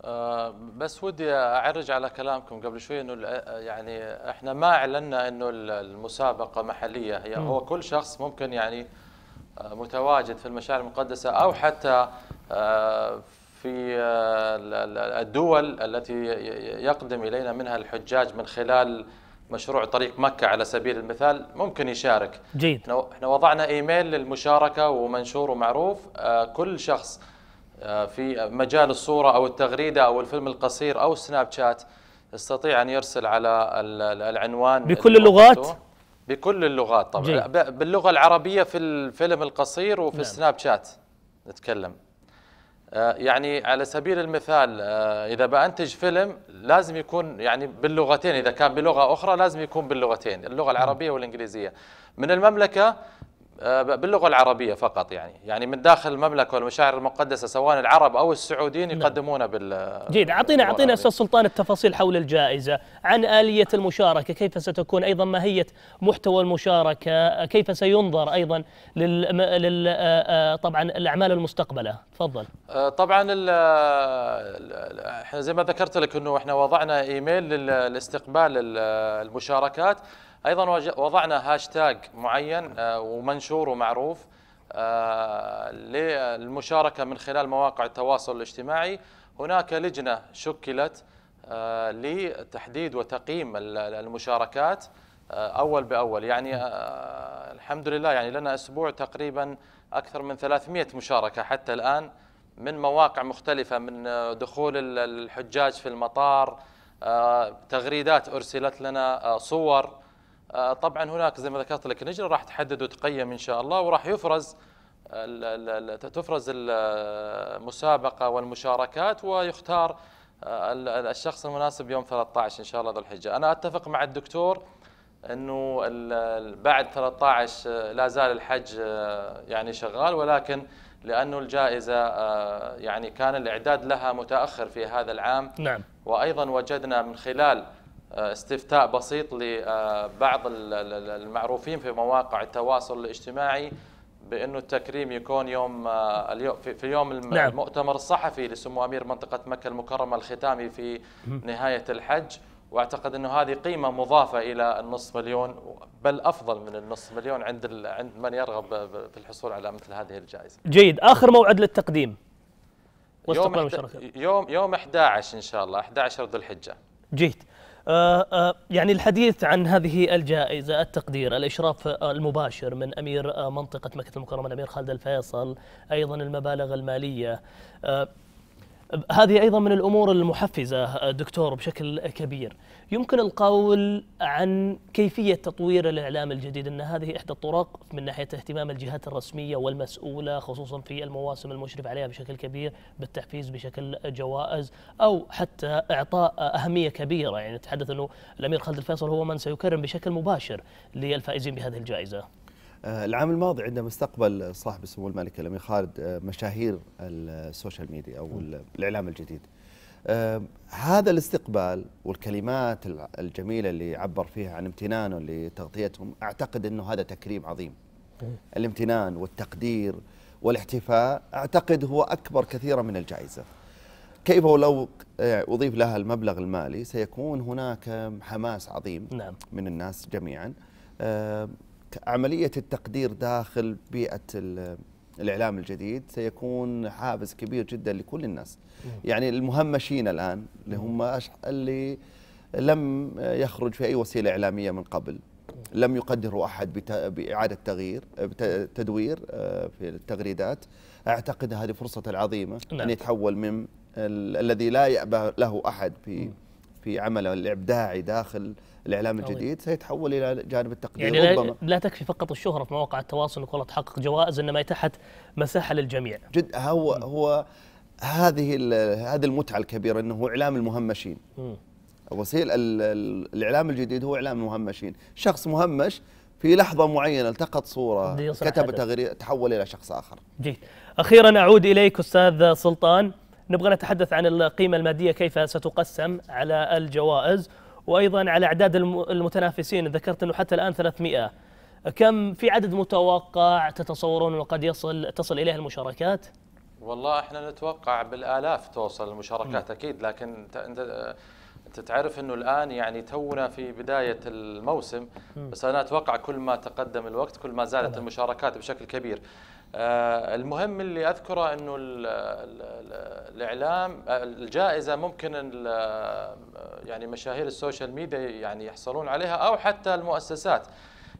أه بس ودي اعرج على كلامكم قبل شوي انه يعني احنا ما اعلنا انه المسابقه محليه هي هو كل شخص ممكن يعني آه، متواجد في المشاعر المقدسه او حتى آه، في آه، الدول التي يقدم الينا منها الحجاج من خلال مشروع طريق مكة على سبيل المثال ممكن يشارك جيد احنا وضعنا ايميل للمشاركة ومنشور ومعروف آه، كل شخص آه، في مجال الصورة أو التغريدة أو الفيلم القصير أو سناب شات يستطيع أن يرسل على العنوان بكل اللغات؟ بكل اللغات طبعا جيد. باللغة العربية في الفيلم القصير وفي نعم. السناب شات نتكلم آه، يعني على سبيل المثال آه، اذا بانتج فيلم لازم يكون يعني باللغتين اذا كان بلغه اخرى لازم يكون باللغتين اللغه العربيه والانجليزيه من المملكه آه، باللغه العربيه فقط يعني يعني من داخل المملكه والمشاعر المقدسه سواء العرب او السعوديين نعم. يقدمون بال جيد اعطينا اعطينا استاذ سلطان التفاصيل حول الجائزه عن اليه المشاركه كيف ستكون ايضا ماهيه محتوى المشاركه كيف سينظر ايضا لل, لل... آه، آه، طبعا الاعمال المستقبله تفضل طبعا ال... زي ما ذكرت لك انه احنا وضعنا ايميل للاستقبال المشاركات ايضا وضعنا هاشتاج معين آه، ومنشور ومعروف آه، للمشاركه من خلال مواقع التواصل الاجتماعي هناك لجنه شكلت آه، لتحديد وتقييم المشاركات اول باول يعني الحمد لله يعني لنا اسبوع تقريبا اكثر من 300 مشاركه حتى الان من مواقع مختلفه من دخول الحجاج في المطار تغريدات ارسلت لنا صور آه، طبعا هناك زي ما ذكرت لك نجرة راح تحدد وتقيم إن شاء الله وراح يفرز تفرز المسابقة والمشاركات ويختار آه، الشخص المناسب يوم 13 إن شاء الله ذو الحجة أنا أتفق مع الدكتور أنه بعد 13 آه، لا زال الحج يعني شغال ولكن لأنه الجائزة يعني كان الإعداد لها متأخر في هذا العام نعم. وأيضا وجدنا من خلال آه، استفتاء بسيط لبعض المعروفين في مواقع التواصل الاجتماعي بانه التكريم يكون يوم آه، اليوم في يوم نعم. المؤتمر الصحفي لسمو امير منطقه مكه المكرمه الختامي في نهايه الحج واعتقد انه هذه قيمه مضافه الى النصف مليون بل افضل من النصف مليون عند عند من يرغب في الحصول على مثل هذه الجائزه. جيد، اخر موعد للتقديم. يوم يوم 11 ان شاء الله 11 ذو الحجه. جيد. آه، آه، يعني الحديث عن هذه الجائزة التقدير الإشراف المباشر من أمير آه، منطقة مكة المكرمة الأمير خالد الفيصل أيضا المبالغ المالية هذه ايضا من الامور المحفزه دكتور بشكل كبير. يمكن القول عن كيفيه تطوير الاعلام الجديد ان هذه احدى الطرق من ناحيه اهتمام الجهات الرسميه والمسؤوله خصوصا في المواسم المشرف عليها بشكل كبير بالتحفيز بشكل جوائز او حتى اعطاء اهميه كبيره يعني نتحدث انه الامير خالد الفيصل هو من سيكرم بشكل مباشر للفائزين بهذه الجائزه. آه، العام الماضي عندما استقبل صاحب السمو الملك الامير خالد آه، مشاهير السوشيال ميديا او الاعلام الجديد. آه، هذا الاستقبال والكلمات الجميله اللي عبر فيها عن امتنانه لتغطيتهم اعتقد انه هذا تكريم عظيم. الامتنان والتقدير والاحتفاء اعتقد هو اكبر كثيرا من الجائزه. كيف ولو اضيف لها المبلغ المالي سيكون هناك حماس عظيم نعم. من الناس جميعا عملية التقدير داخل بيئة الإعلام الجديد سيكون حافز كبير جدا لكل الناس يعني المهمشين الآن اللي هم اللي لم يخرج في أي وسيلة إعلامية من قبل لم يقدروا أحد بإعادة تغيير تدوير آه، في التغريدات أعتقد هذه فرصة العظيمة نعم. أن يتحول من الذي لا يأبى له أحد في في عمله الابداعي داخل الاعلام الجديد سيتحول الى جانب التقدير يعني ربما لا تكفي فقط الشهره في مواقع التواصل انك والله تحقق جوائز انما اتاحت مساحه للجميع جد هو هو هذه هذه المتعه الكبيره انه هو اعلام المهمشين وسيل الاعلام الجديد هو اعلام المهمشين شخص مهمش في لحظة معينة التقط صورة كتب تغريدة تحول إلى شخص آخر جيد أخيرا أعود إليك أستاذ سلطان نبغى نتحدث عن القيمة المادية كيف ستقسم على الجوائز وأيضا على أعداد المتنافسين ذكرت أنه حتى الآن 300 كم في عدد متوقع تتصورون أنه قد يصل تصل إليه المشاركات؟ والله احنا نتوقع بالآلاف توصل المشاركات أكيد لكن أنت انت تعرف انه الان يعني تونا في بدايه الموسم بس انا اتوقع كل ما تقدم الوقت كل ما زادت المشاركات بشكل كبير آه، المهم اللي اذكره انه الاعلام آه، الجائزه ممكن آه، يعني مشاهير السوشيال ميديا يعني يحصلون عليها او حتى المؤسسات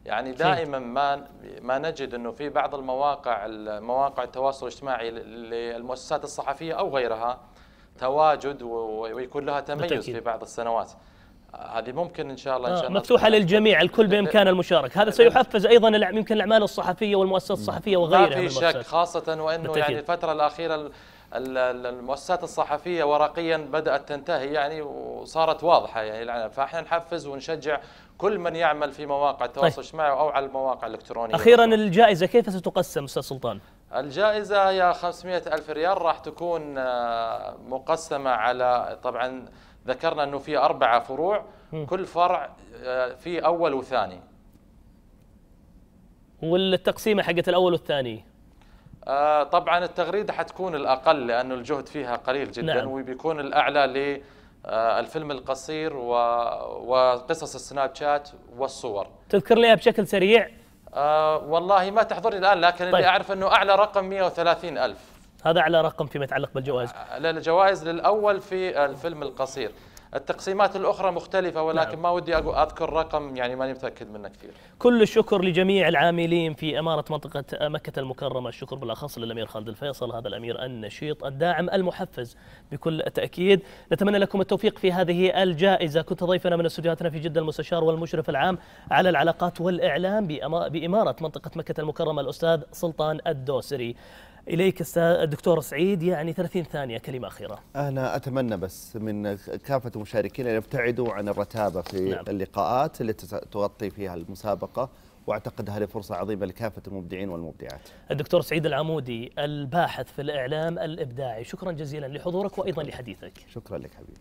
يعني دائما ما ما نجد انه في بعض المواقع مواقع التواصل الاجتماعي للمؤسسات الصحفيه او غيرها تواجد ويكون لها تميز في بعض السنوات هذه ممكن ان شاء الله إن آه، شاء الله مفتوحه للجميع الكل بامكانه المشارك هذا سيحفز ايضا يمكن الاعمال الصحفيه والمؤسسات الصحفيه وغيرها ما في شك خاصه وانه بالتأكيد. يعني الفتره الاخيره المؤسسات الصحفيه ورقيا بدات تنتهي يعني وصارت واضحه يعني فاحنا نحفز ونشجع كل من يعمل في مواقع طيب. التواصل الاجتماعي طيب. او على المواقع الالكترونيه اخيرا الجائزه كيف ستقسم استاذ سلطان؟ الجائزه يا 500 الف ريال راح تكون آه، مقسمه على طبعا ذكرنا أنه في أربعة فروع كل فرع آه، في أول وثاني والتقسيمة حقت الأول والثاني آه، طبعا التغريدة حتكون الأقل لأنه الجهد فيها قليل جدا نعم. وبيكون الأعلى للفيلم آه، القصير و... وقصص السناب شات والصور تذكر لها بشكل سريع؟ آه والله ما تحضرني الآن لكن طيب. اللي أعرف أنه أعلى رقم 130 ألف هذا أعلى رقم فيما يتعلق بالجوائز الجوائز آه، للأول في الفيلم القصير التقسيمات الأخرى مختلفة ولكن نعم. ما ودي أذكر رقم يعني ماني متأكد منه كثير كل الشكر لجميع العاملين في اماره منطقة مكة المكرمة الشكر بالأخص للأمير خالد الفيصل هذا الأمير النشيط الداعم المحفز بكل تأكيد نتمنى لكم التوفيق في هذه الجائزة كنت ضيفنا من استديوهاتنا في جدة المستشار والمشرف العام على العلاقات والإعلام بإمارة منطقة مكة المكرمة الأستاذ سلطان الدوسري إليك الدكتور سعيد يعني 30 ثانية كلمة أخيرة أنا أتمنى بس من كافة المشاركين أن يبتعدوا عن الرتابة في نعم. اللقاءات التي تغطي فيها المسابقة واعتقد هذه فرصه عظيمه لكافه المبدعين والمبدعات. الدكتور سعيد العمودي الباحث في الاعلام الابداعي، شكرا جزيلا لحضورك وايضا لحديثك. شكرا لك حبيبي.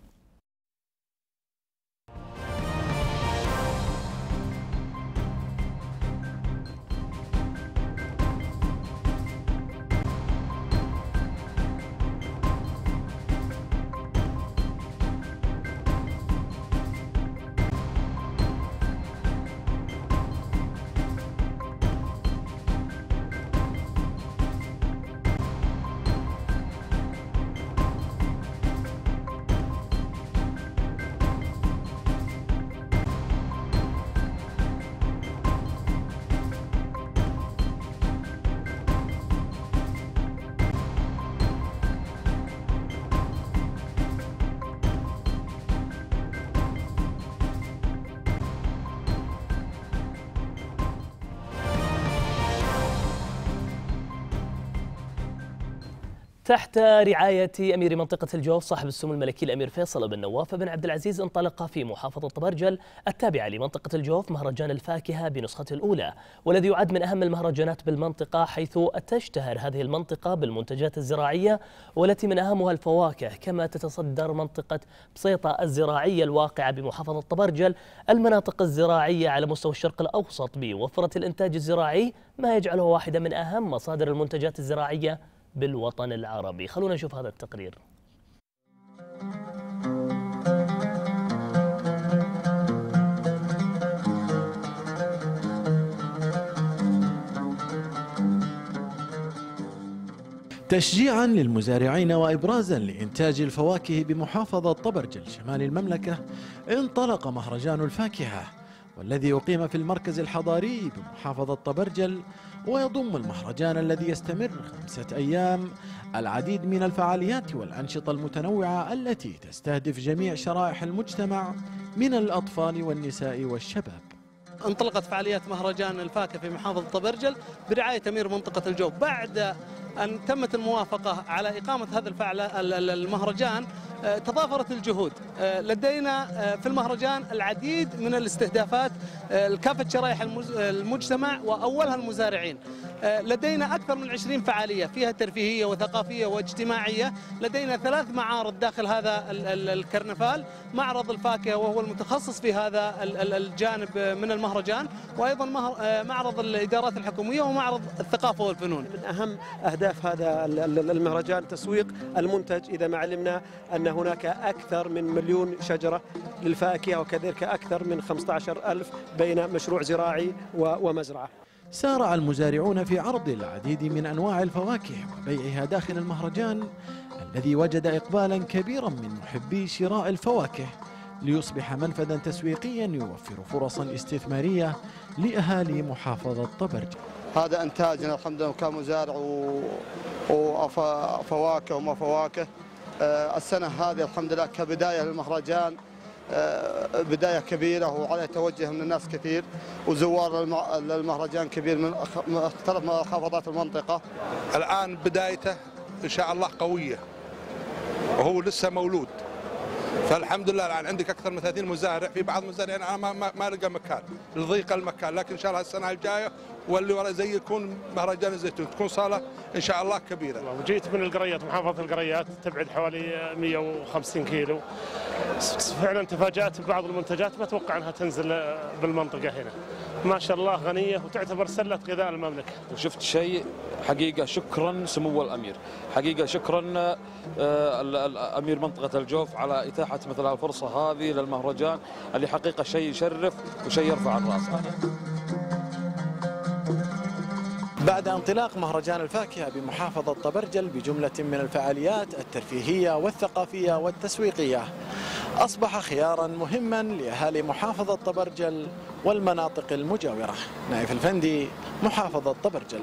تحت رعاية أمير منطقة الجوف صاحب السمو الملكي الأمير فيصل بن نواف بن عبد العزيز انطلق في محافظة طبرجل التابعة لمنطقة الجوف مهرجان الفاكهة بنسخة الأولى والذي يعد من أهم المهرجانات بالمنطقة حيث تشتهر هذه المنطقة بالمنتجات الزراعية والتي من أهمها الفواكه كما تتصدر منطقة بسيطة الزراعية الواقعة بمحافظة طبرجل المناطق الزراعية على مستوى الشرق الأوسط بوفرة الإنتاج الزراعي ما يجعله واحدة من أهم مصادر المنتجات الزراعية بالوطن العربي خلونا نشوف هذا التقرير تشجيعا للمزارعين وابرازا لانتاج الفواكه بمحافظه طبرجل شمال المملكه انطلق مهرجان الفاكهه والذي اقيم في المركز الحضاري بمحافظه طبرجل ويضم المهرجان الذي يستمر خمسة أيام العديد من الفعاليات والأنشطة المتنوعة التي تستهدف جميع شرائح المجتمع من الأطفال والنساء والشباب انطلقت فعاليات مهرجان الفاكهة في محافظة طبرجل برعاية أمير منطقة الجوف بعد أن تمت الموافقة على إقامة هذا الفعل المهرجان آه، تضافرت الجهود آه، لدينا آه، في المهرجان العديد من الاستهدافات لكافة شرائح المجتمع وأولها المزارعين لدينا أكثر من 20 فعالية فيها ترفيهية وثقافية واجتماعية لدينا ثلاث معارض داخل هذا الكرنفال معرض الفاكهة وهو المتخصص في هذا الجانب من المهرجان وأيضا معرض الإدارات الحكومية ومعرض الثقافة والفنون من أهم أهداف أهداف هذا المهرجان تسويق المنتج إذا ما علمنا أن هناك أكثر من مليون شجرة للفاكهة وكذلك أكثر من 15 ألف بين مشروع زراعي ومزرعة سارع المزارعون في عرض العديد من أنواع الفواكه وبيعها داخل المهرجان الذي وجد إقبالا كبيرا من محبي شراء الفواكه ليصبح منفذا تسويقيا يوفر فرصا استثمارية لأهالي محافظة طبرج هذا انتاجنا الحمد لله كمزارع وفواكه وما فواكه آه، السنه هذه الحمد لله كبدايه للمهرجان آه، بدايه كبيره وعلى توجه من الناس كثير وزوار للمهرجان كبير من مختلف محافظات المنطقه. الان بدايته ان شاء الله قويه وهو لسه مولود فالحمد لله الان عندك اكثر من 30 مزارع في بعض المزارعين انا ما ما, ما لقى مكان لضيق المكان لكن ان شاء الله السنه الجايه واللي ورا زي يكون مهرجان الزيتون تكون صاله ان شاء الله كبيره. وجيت من القريات محافظه القريات تبعد حوالي 150 كيلو فعلا تفاجات ببعض المنتجات ما اتوقع انها تنزل بالمنطقه هنا. ما شاء الله غنية وتعتبر سلة غذاء المملكة وشفت شيء حقيقة شكرا سمو الأمير حقيقة شكرا آه، الأمير منطقة الجوف على إتاحة مثل الفرصة هذه للمهرجان اللي حقيقة شيء يشرف وشيء يرفع الرأس بعد انطلاق مهرجان الفاكهة بمحافظة طبرجل بجملة من الفعاليات الترفيهية والثقافية والتسويقية أصبح خيارا مهما لأهالي محافظة طبرجل والمناطق المجاورة نايف الفندي محافظة طبرجل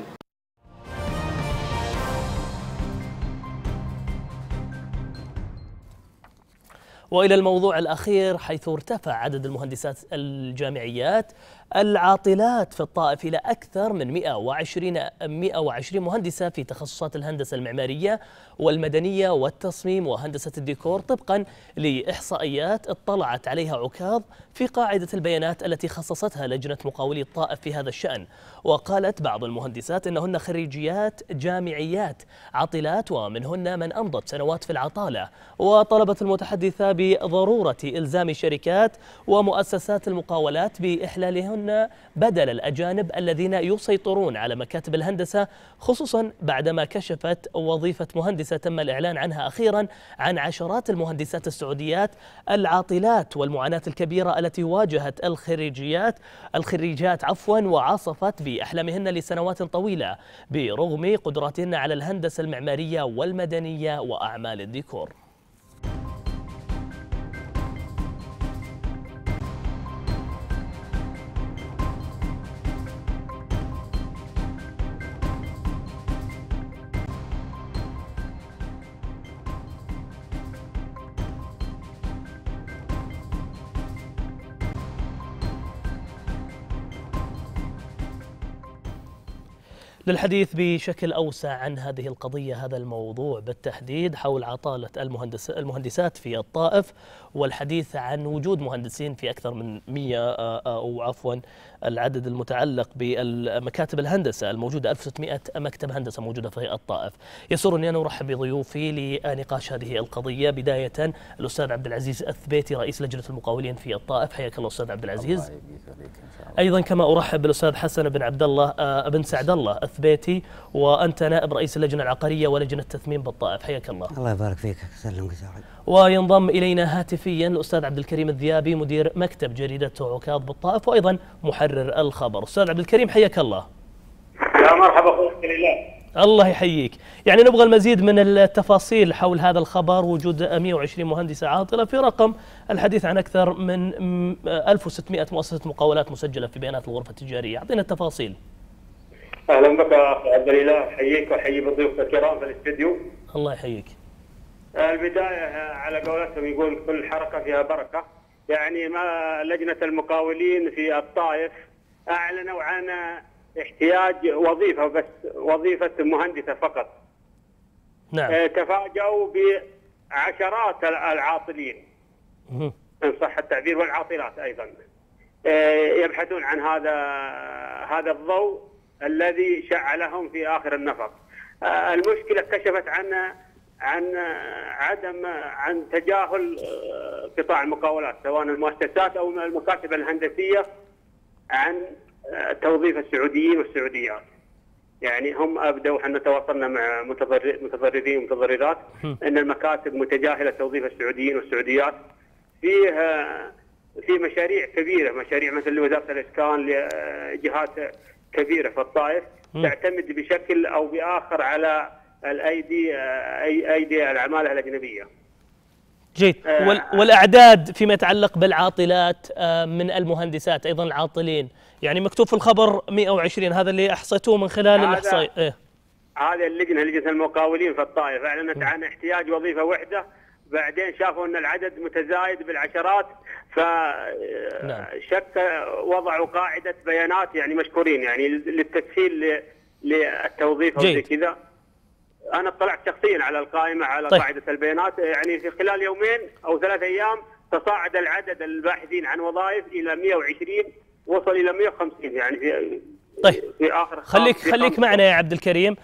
والى الموضوع الاخير حيث ارتفع عدد المهندسات الجامعيات العاطلات في الطائف إلى أكثر من 120 120 مهندسة في تخصصات الهندسة المعمارية والمدنية والتصميم وهندسة الديكور طبقا لإحصائيات اطلعت عليها عكاظ في قاعدة البيانات التي خصصتها لجنة مقاولي الطائف في هذا الشأن وقالت بعض المهندسات أنهن خريجيات جامعيات عاطلات ومنهن من أمضت سنوات في العطالة وطلبت المتحدثة بضرورة إلزام شركات ومؤسسات المقاولات بإحلالهن يكون بدل الأجانب الذين يسيطرون على مكاتب الهندسة خصوصا بعدما كشفت وظيفة مهندسة تم الإعلان عنها أخيرا عن عشرات المهندسات السعوديات العاطلات والمعاناة الكبيرة التي واجهت الخريجيات الخريجات عفوا وعاصفت بأحلامهن لسنوات طويلة برغم قدراتهن على الهندسة المعمارية والمدنية وأعمال الديكور للحديث بشكل أوسع عن هذه القضية هذا الموضوع بالتحديد حول عطالة المهندس المهندسات في الطائف والحديث عن وجود مهندسين في أكثر من 100 آه، آه، أو عفوا العدد المتعلق بمكاتب الهندسة الموجودة 1600 مكتب هندسة موجودة في الطائف يسرني أن أرحب بضيوفي لنقاش هذه القضية بداية الأستاذ عبد العزيز الثبيتي رئيس لجنة المقاولين في الطائف حياك الله أستاذ عبد العزيز الله الله. أيضا كما أرحب بالأستاذ حسن بن عبد الله آه، بن سعد الله الثبيتي وأنت نائب رئيس اللجنة العقارية ولجنة التثمين بالطائف حياك الله الله يبارك فيك سلمك وينضم إلينا هاتف هاتفيا الاستاذ عبد الكريم الذيابي مدير مكتب جريده عكاظ بالطائف وايضا محرر الخبر استاذ عبد الكريم حياك الله يا مرحبا اخوي الله الله يحييك يعني نبغى المزيد من التفاصيل حول هذا الخبر وجود 120 مهندسة عاطلة في رقم الحديث عن أكثر من 1600 مؤسسة مقاولات مسجلة في بيانات الغرفة التجارية أعطينا التفاصيل أهلا بك أخي عبد الإله أحييك وأحيي الضيوف الكرام في الاستديو الله يحييك البدايه على قولتهم يقول كل حركه فيها بركه يعني ما لجنه المقاولين في الطائف اعلنوا عن احتياج وظيفه بس وظيفه مهندسه فقط. نعم. آه، تفاجؤوا بعشرات العاطلين. ان صح التعبير والعاطلات ايضا. آه، يبحثون عن هذا هذا الضوء الذي شعلهم في اخر النفق. آه، المشكله كشفت عنه عن عدم عن تجاهل آه، قطاع المقاولات سواء المؤسسات او المكاتب الهندسيه عن آه، توظيف السعوديين والسعوديات. يعني هم ابدوا احنا تواصلنا مع متضررين ومتضررات ان المكاتب متجاهله توظيف السعوديين والسعوديات فيها في مشاريع كبيره مشاريع مثل وزاره الاسكان لجهات كبيره في الطائف تعتمد بشكل او باخر على الايدي اي ايدي العماله الاجنبيه. جيد آه، والاعداد فيما يتعلق بالعاطلات آه، من المهندسات ايضا العاطلين يعني مكتوب في الخبر 120 هذا اللي احصيتوه من خلال الاحصاء إيه؟ هذه اللجنه لجنه المقاولين في الطائف اعلنت عن احتياج وظيفه وحده بعدين شافوا ان العدد متزايد بالعشرات ف آه، نعم. شك وضعوا قاعده بيانات يعني مشكورين يعني للتسهيل للتوظيف وزي كذا انا اطلعت شخصيا على القائمه على طيب. قاعده البيانات يعني في خلال يومين او ثلاث ايام تصاعد العدد الباحثين عن وظائف الى 120 وصل الى 150 يعني في طيب في اخر خليك في خليك معنا يا عبد الكريم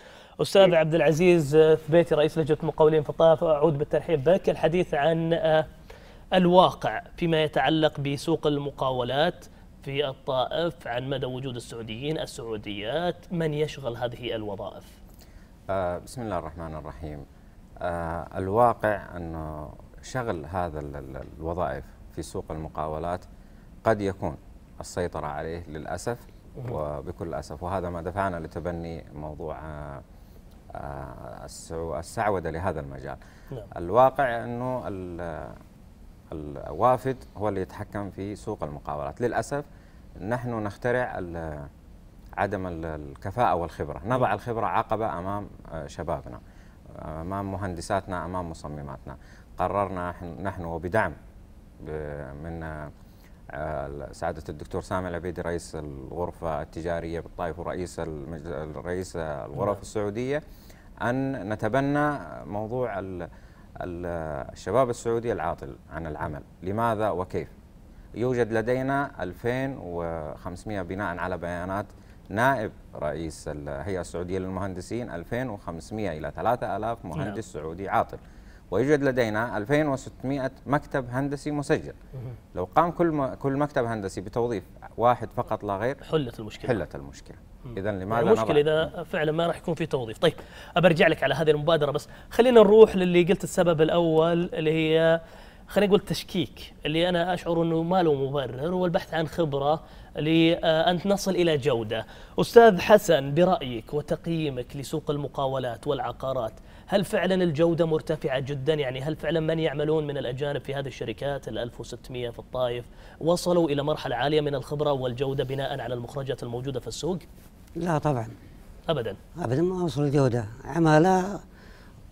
استاذ إيه. عبد العزيز ثبيتي آه، رئيس لجنه مقاولين في الطائف اعود بالترحيب بك الحديث عن آه، الواقع فيما يتعلق بسوق المقاولات في الطائف عن مدى وجود السعوديين السعوديات من يشغل هذه الوظائف آه، بسم الله الرحمن الرحيم آه، الواقع أن شغل هذا الوظائف في سوق المقاولات قد يكون السيطرة عليه للأسف وبكل أسف وهذا ما دفعنا لتبني موضوع آه، السعودة لهذا المجال نعم. الواقع أنه الوافد هو اللي يتحكم في سوق المقاولات للأسف نحن نخترع عدم الكفاءة والخبرة نضع الخبرة عقبة أمام آه، شبابنا آه، أمام مهندساتنا أمام مصمماتنا قررنا نحن وبدعم من آه، سعادة الدكتور سامي العبيدي رئيس الغرفة التجارية بالطائف ورئيس رئيس الغرف نعم. السعودية أن نتبنى موضوع الشباب السعودي العاطل عن العمل لماذا وكيف يوجد لدينا 2500 بناء على بيانات نائب رئيس الهيئه السعوديه للمهندسين 2500 الى 3000 نعم. مهندس سعودي عاطل ويوجد لدينا 2600 مكتب هندسي مسجل لو قام كل كل مكتب هندسي بتوظيف واحد فقط لا غير حلت المشكله حلت المشكله اذا لماذا المشكله يعني اذا فعلا ما راح يكون في توظيف طيب ابرجع لك على هذه المبادره بس خلينا نروح للي قلت السبب الاول اللي هي خلينا نقول تشكيك اللي انا اشعر انه ما له مبرر هو البحث عن خبره لأن نصل إلى جودة أستاذ حسن برأيك وتقييمك لسوق المقاولات والعقارات هل فعلا الجودة مرتفعة جدا يعني هل فعلا من يعملون من الأجانب في هذه الشركات ال 1600 في الطائف وصلوا إلى مرحلة عالية من الخبرة والجودة بناء على المخرجات الموجودة في السوق لا طبعا أبدا أبدا ما وصلوا الجودة عمالة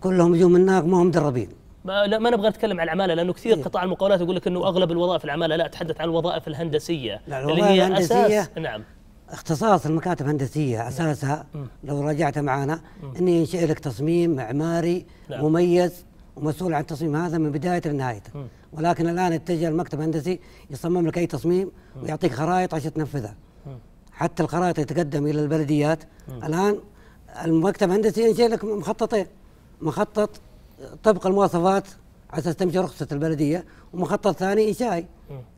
كلهم يجوا من هناك ما هم مدربين ما لا ما نبغى نتكلم عن العماله لانه كثير إيه؟ قطاع المقاولات يقول لك انه اغلب الوظائف العماله لا اتحدث عن الوظائف الهندسيه لا اللي هي الهندسية اساس نعم اختصاص المكاتب الهندسيه اساسها لو راجعت معنا اني انشئ لك تصميم معماري نعم. مميز ومسؤول عن التصميم هذا من بدايته لنهايته ولكن الان اتجه المكتب الهندسي يصمم لك اي تصميم مم. ويعطيك خرائط عشان تنفذها حتى الخرائط يتقدم الى البلديات الان المكتب الهندسي ينشئ لك مخططين مخطط طبق المواصفات على اساس تمشي رخصه البلديه ومخطط ثاني انشائي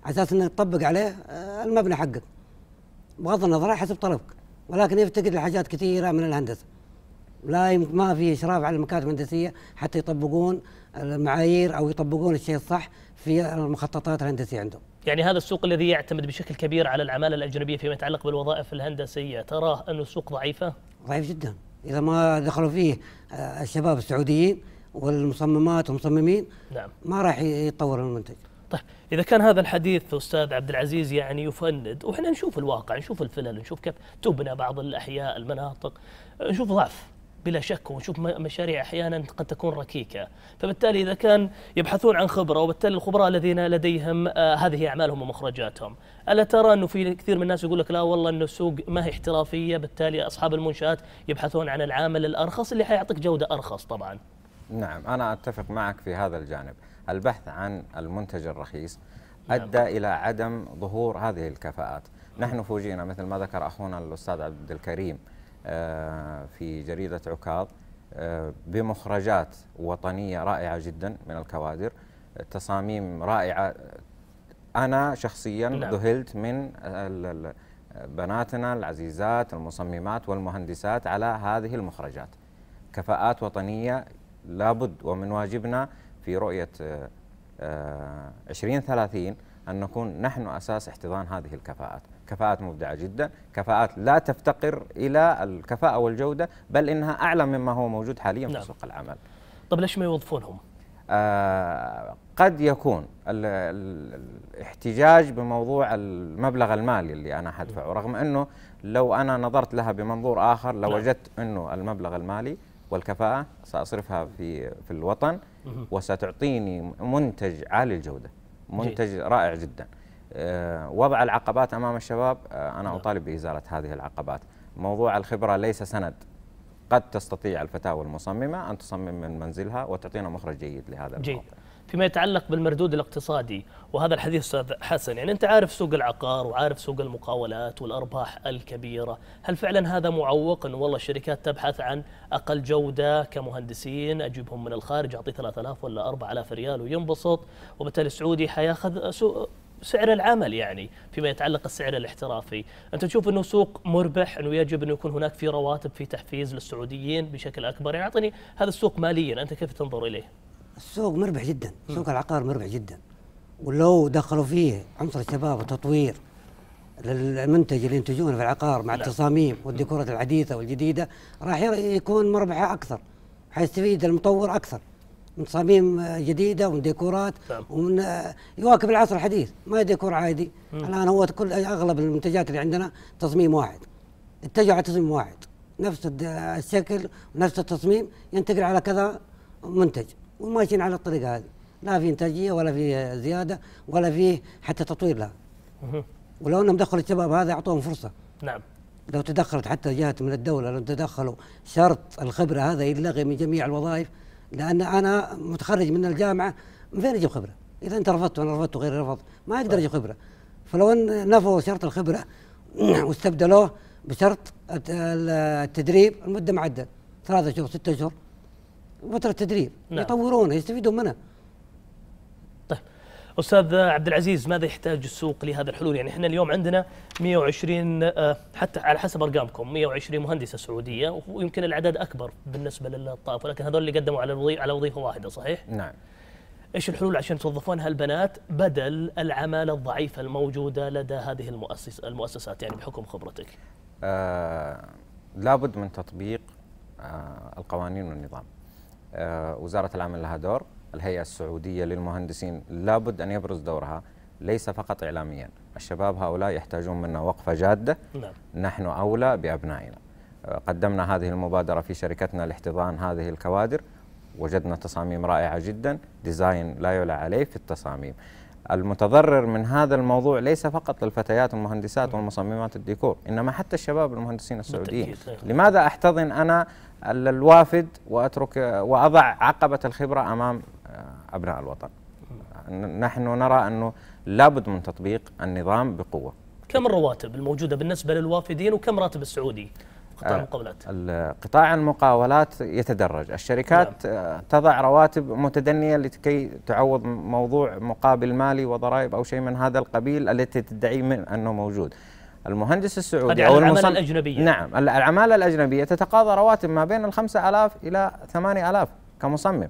على اساس انه تطبق عليه آه، المبنى حقك بغض النظر حسب طلبك ولكن يفتقد لحاجات كثيره من الهندسه لا ما في اشراف على المكاتب الهندسيه حتى يطبقون المعايير او يطبقون الشيء الصح في المخططات الهندسيه عندهم. يعني هذا السوق الذي يعتمد بشكل كبير على العماله الاجنبيه فيما يتعلق بالوظائف الهندسيه، تراه انه السوق ضعيفه؟ ضعيف جدا، اذا ما دخلوا فيه آه، الشباب السعوديين والمصممات والمصممين نعم ما راح يتطور المنتج طيب اذا كان هذا الحديث استاذ عبد العزيز يعني يفند واحنا نشوف الواقع نشوف الفلل نشوف كيف تبنى بعض الاحياء المناطق نشوف ضعف بلا شك ونشوف مشاريع احيانا قد تكون ركيكه، فبالتالي اذا كان يبحثون عن خبره وبالتالي الخبراء الذين لديهم آه هذه اعمالهم ومخرجاتهم، الا ترى انه في كثير من الناس يقول لك لا والله انه السوق ما هي احترافيه بالتالي اصحاب المنشات يبحثون عن العامل الارخص اللي حيعطيك جوده ارخص طبعا. نعم أنا أتفق معك في هذا الجانب البحث عن المنتج الرخيص نعم. أدى إلى عدم ظهور هذه الكفاءات نحن فوجئنا مثل ما ذكر أخونا الأستاذ عبد الكريم آه، في جريدة عكاظ آه، بمخرجات وطنية رائعة جدا من الكوادر تصاميم رائعة أنا شخصيا نعم. ذهلت من بناتنا العزيزات المصممات والمهندسات على هذه المخرجات كفاءات وطنية لابد ومن واجبنا في رؤية 2030 آه، أن نكون نحن أساس احتضان هذه الكفاءات كفاءات مبدعة جدا كفاءات لا تفتقر إلى الكفاءة والجودة بل إنها أعلى مما هو موجود حاليا نعم. في سوق العمل طب ليش ما يوظفونهم؟ آه قد يكون الـ الـ الاحتجاج بموضوع المبلغ المالي اللي انا حدفعه نعم. رغم انه لو انا نظرت لها بمنظور اخر لوجدت لو نعم. انه المبلغ المالي والكفاءه ساصرفها في في الوطن وستعطيني منتج عالي الجوده منتج رائع جدا آه، وضع العقبات امام الشباب آه، انا نعم. اطالب بازاله هذه العقبات موضوع الخبره ليس سند قد تستطيع الفتاه والمصممه ان تصمم من منزلها وتعطينا مخرج جيد لهذا جيد. الموضوع فيما يتعلق بالمردود الاقتصادي وهذا الحديث استاذ حسن يعني انت عارف سوق العقار وعارف سوق المقاولات والارباح الكبيره هل فعلا هذا معوق انه والله الشركات تبحث عن اقل جوده كمهندسين اجيبهم من الخارج اعطيه 3000 ولا 4000 ريال وينبسط وبالتالي السعودي حياخذ سعر العمل يعني فيما يتعلق السعر الاحترافي انت تشوف انه سوق مربح انه يجب انه يكون هناك في رواتب في تحفيز للسعوديين بشكل اكبر يعني اعطني هذا السوق ماليا انت كيف تنظر اليه السوق مربح جدا سوق العقار مربح جدا ولو دخلوا فيه عنصر الشباب وتطوير للمنتج اللي ينتجونه في العقار مع التصاميم والديكورات الحديثه والجديده راح يكون مربحه اكثر حيستفيد المطور اكثر من تصاميم جديده ومن ديكورات ومن آه، يواكب العصر الحديث ما ديكور عادي الان هو كل اغلب المنتجات اللي عندنا تصميم واحد اتجهوا على تصميم واحد نفس الشكل ونفس التصميم ينتقل على كذا منتج وماشيين على الطريقه هذه لا في انتاجيه ولا في زياده ولا في حتى تطوير لها ولو انهم دخلوا الشباب هذا اعطوهم فرصه نعم لو تدخلت حتى جهات من الدوله لو تدخلوا شرط الخبره هذا يلغي من جميع الوظائف لان انا متخرج من الجامعه من فين اجيب خبره؟ اذا انت رفضت وانا رفضت وغيري رفض ما اقدر اجيب خبره فلو ان نفوا شرط الخبره واستبدلوه بشرط التدريب المده معدل ثلاثة شهور ستة شهور فتره تدريب نعم. يطورونه يستفيدون منها طيب استاذ عبد العزيز ماذا يحتاج السوق لهذا الحلول يعني احنا اليوم عندنا 120 آه، حتى على حسب ارقامكم 120 مهندسه سعوديه ويمكن الاعداد اكبر بالنسبه للطائف ولكن هذول اللي قدموا على الوظيفه على وظيفه واحده صحيح نعم ايش الحلول عشان توظفون هالبنات بدل العماله الضعيفه الموجوده لدى هذه المؤسس المؤسسات يعني بحكم خبرتك آه لابد من تطبيق آه القوانين والنظام آه، وزارة العمل لها دور الهيئة السعودية للمهندسين لابد أن يبرز دورها ليس فقط إعلاميا الشباب هؤلاء يحتاجون منا وقفة جادة نعم. نحن أولى بأبنائنا آه، قدمنا هذه المبادرة في شركتنا لاحتضان هذه الكوادر وجدنا تصاميم رائعة جدا ديزاين لا يعلى عليه في التصاميم المتضرر من هذا الموضوع ليس فقط للفتيات والمهندسات والمصممات الديكور انما حتى الشباب المهندسين السعوديين طيب. لماذا احتضن انا الوافد واترك واضع عقبه الخبره امام آه، ابناء الوطن نحن نرى انه لابد من تطبيق النظام بقوه كم الرواتب الموجوده بالنسبه للوافدين وكم راتب السعودي قطاع آه، المقاولات قطاع المقاولات يتدرج الشركات نعم. آه، تضع رواتب متدنيه لكي تعوض موضوع مقابل مالي وضرائب او شيء من هذا القبيل التي تدعي من انه موجود المهندس السعودي او العماله الاجنبيه نعم العماله الاجنبيه تتقاضى رواتب ما بين ال 5000 الى 8000 كمصمم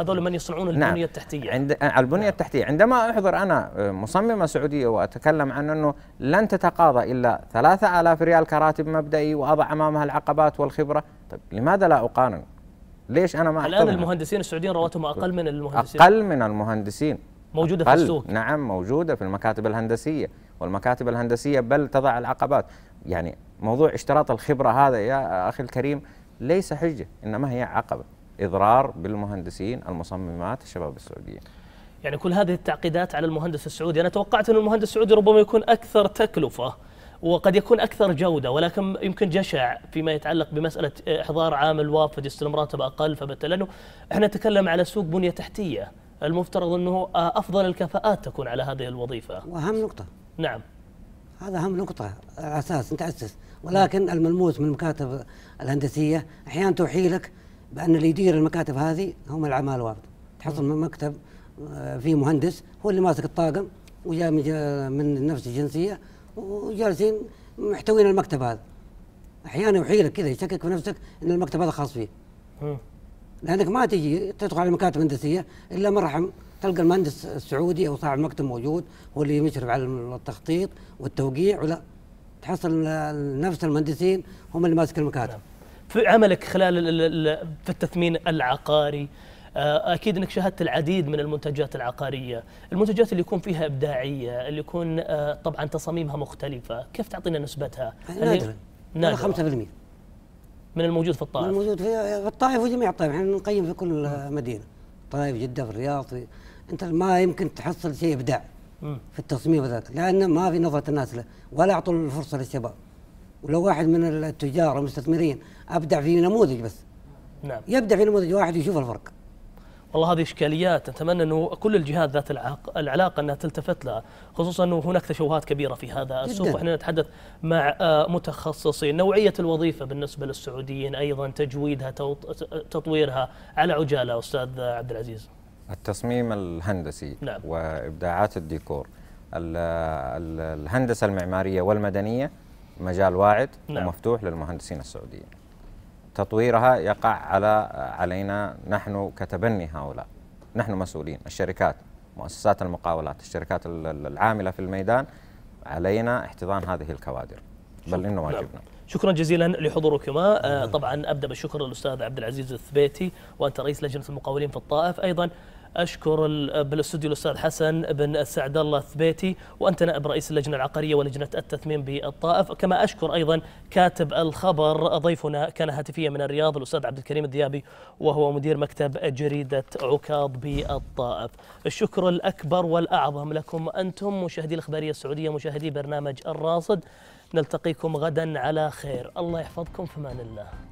هذول من يصنعون نعم. البنيه نعم. التحتيه عند آه، البنيه نعم. التحتيه عندما احضر انا آه، مصممه سعوديه واتكلم عن انه لن تتقاضى الا 3000 ريال كراتب مبدئي واضع امامها العقبات والخبره طيب لماذا لا اقارن ليش انا ما الان المهندسين السعوديين رواتهم اقل من المهندسين اقل من المهندسين موجوده أقل. في السوق نعم موجوده في المكاتب الهندسيه والمكاتب الهندسيه بل تضع العقبات يعني موضوع اشتراط الخبره هذا يا اخي الكريم ليس حجه انما هي عقبه اضرار بالمهندسين المصممات الشباب السعوديين يعني كل هذه التعقيدات على المهندس السعودي انا توقعت ان المهندس السعودي ربما يكون اكثر تكلفه وقد يكون اكثر جوده ولكن يمكن جشع فيما يتعلق بمساله احضار عامل وافد يستلم راتب اقل فبالتالي لانه احنا نتكلم على سوق بنيه تحتيه المفترض انه افضل الكفاءات تكون على هذه الوظيفه واهم نقطه نعم هذا اهم نقطه اساس تاسس ولكن الملموس من المكاتب الهندسيه احيانا توحي لك بان اللي يدير المكاتب هذه هم العمال الوارد تحصل من مكتب آه، فيه مهندس هو اللي ماسك الطاقم وجاء من, من نفس الجنسيه وجالسين محتوين المكتب هذا احيانا يحيلك كذا يشكك في نفسك ان المكتب هذا خاص فيه لانك ما تجي تدخل على مكاتب هندسيه الا مرحم تلقى المهندس السعودي او صاحب المكتب موجود هو اللي يشرف على التخطيط والتوقيع ولا تحصل نفس المهندسين هم اللي ماسك المكاتب نعم. في عملك خلال في التثمين العقاري آه، اكيد انك شاهدت العديد من المنتجات العقاريه، المنتجات اللي يكون فيها ابداعيه، اللي يكون آه، طبعا تصاميمها مختلفه، كيف تعطينا نسبتها؟ نادرا نادرا 5% من الموجود في الطائف من الموجود في الطائف وجميع الطائف، احنا نقيم في كل مدينه، طائف، جده، في الرياض، في انت ما يمكن تحصل شيء ابداع في التصميم ذاك، لان ما في نظره الناس له، ولا اعطوا الفرصه للشباب. ولو واحد من التجار المستثمرين ابدع في نموذج بس نعم يبدع في نموذج واحد يشوف الفرق والله هذه اشكاليات نتمنى انه كل الجهات ذات العلاقه انها تلتفت لها خصوصا انه هناك تشوهات كبيره في هذا السوق احنا نتحدث مع آه، متخصصين نوعيه الوظيفه بالنسبه للسعوديين ايضا تجويدها تطويرها على عجاله استاذ عبد العزيز التصميم الهندسي نعم. وابداعات الديكور الهندسه المعماريه والمدنيه مجال واعد نعم. ومفتوح للمهندسين السعوديين تطويرها يقع على علينا نحن كتبني هؤلاء نحن مسؤولين الشركات مؤسسات المقاولات الشركات العاملة في الميدان علينا احتضان هذه الكوادر بل إنه نعم. واجبنا نعم. شكرا جزيلا لحضوركما آه، طبعا ابدا بالشكر للاستاذ عبد العزيز الثبيتي وانت رئيس لجنه المقاولين في الطائف ايضا أشكر بالاستوديو الأستاذ حسن بن سعد الله الثبيتي وأنت نائب رئيس اللجنة العقارية ولجنة التثمين بالطائف كما أشكر أيضا كاتب الخبر ضيفنا كان هاتفيا من الرياض الأستاذ عبد الكريم الذيابي وهو مدير مكتب جريدة عكاظ بالطائف الشكر الأكبر والأعظم لكم أنتم مشاهدي الإخبارية السعودية مشاهدي برنامج الراصد نلتقيكم غدا على خير الله يحفظكم في امان الله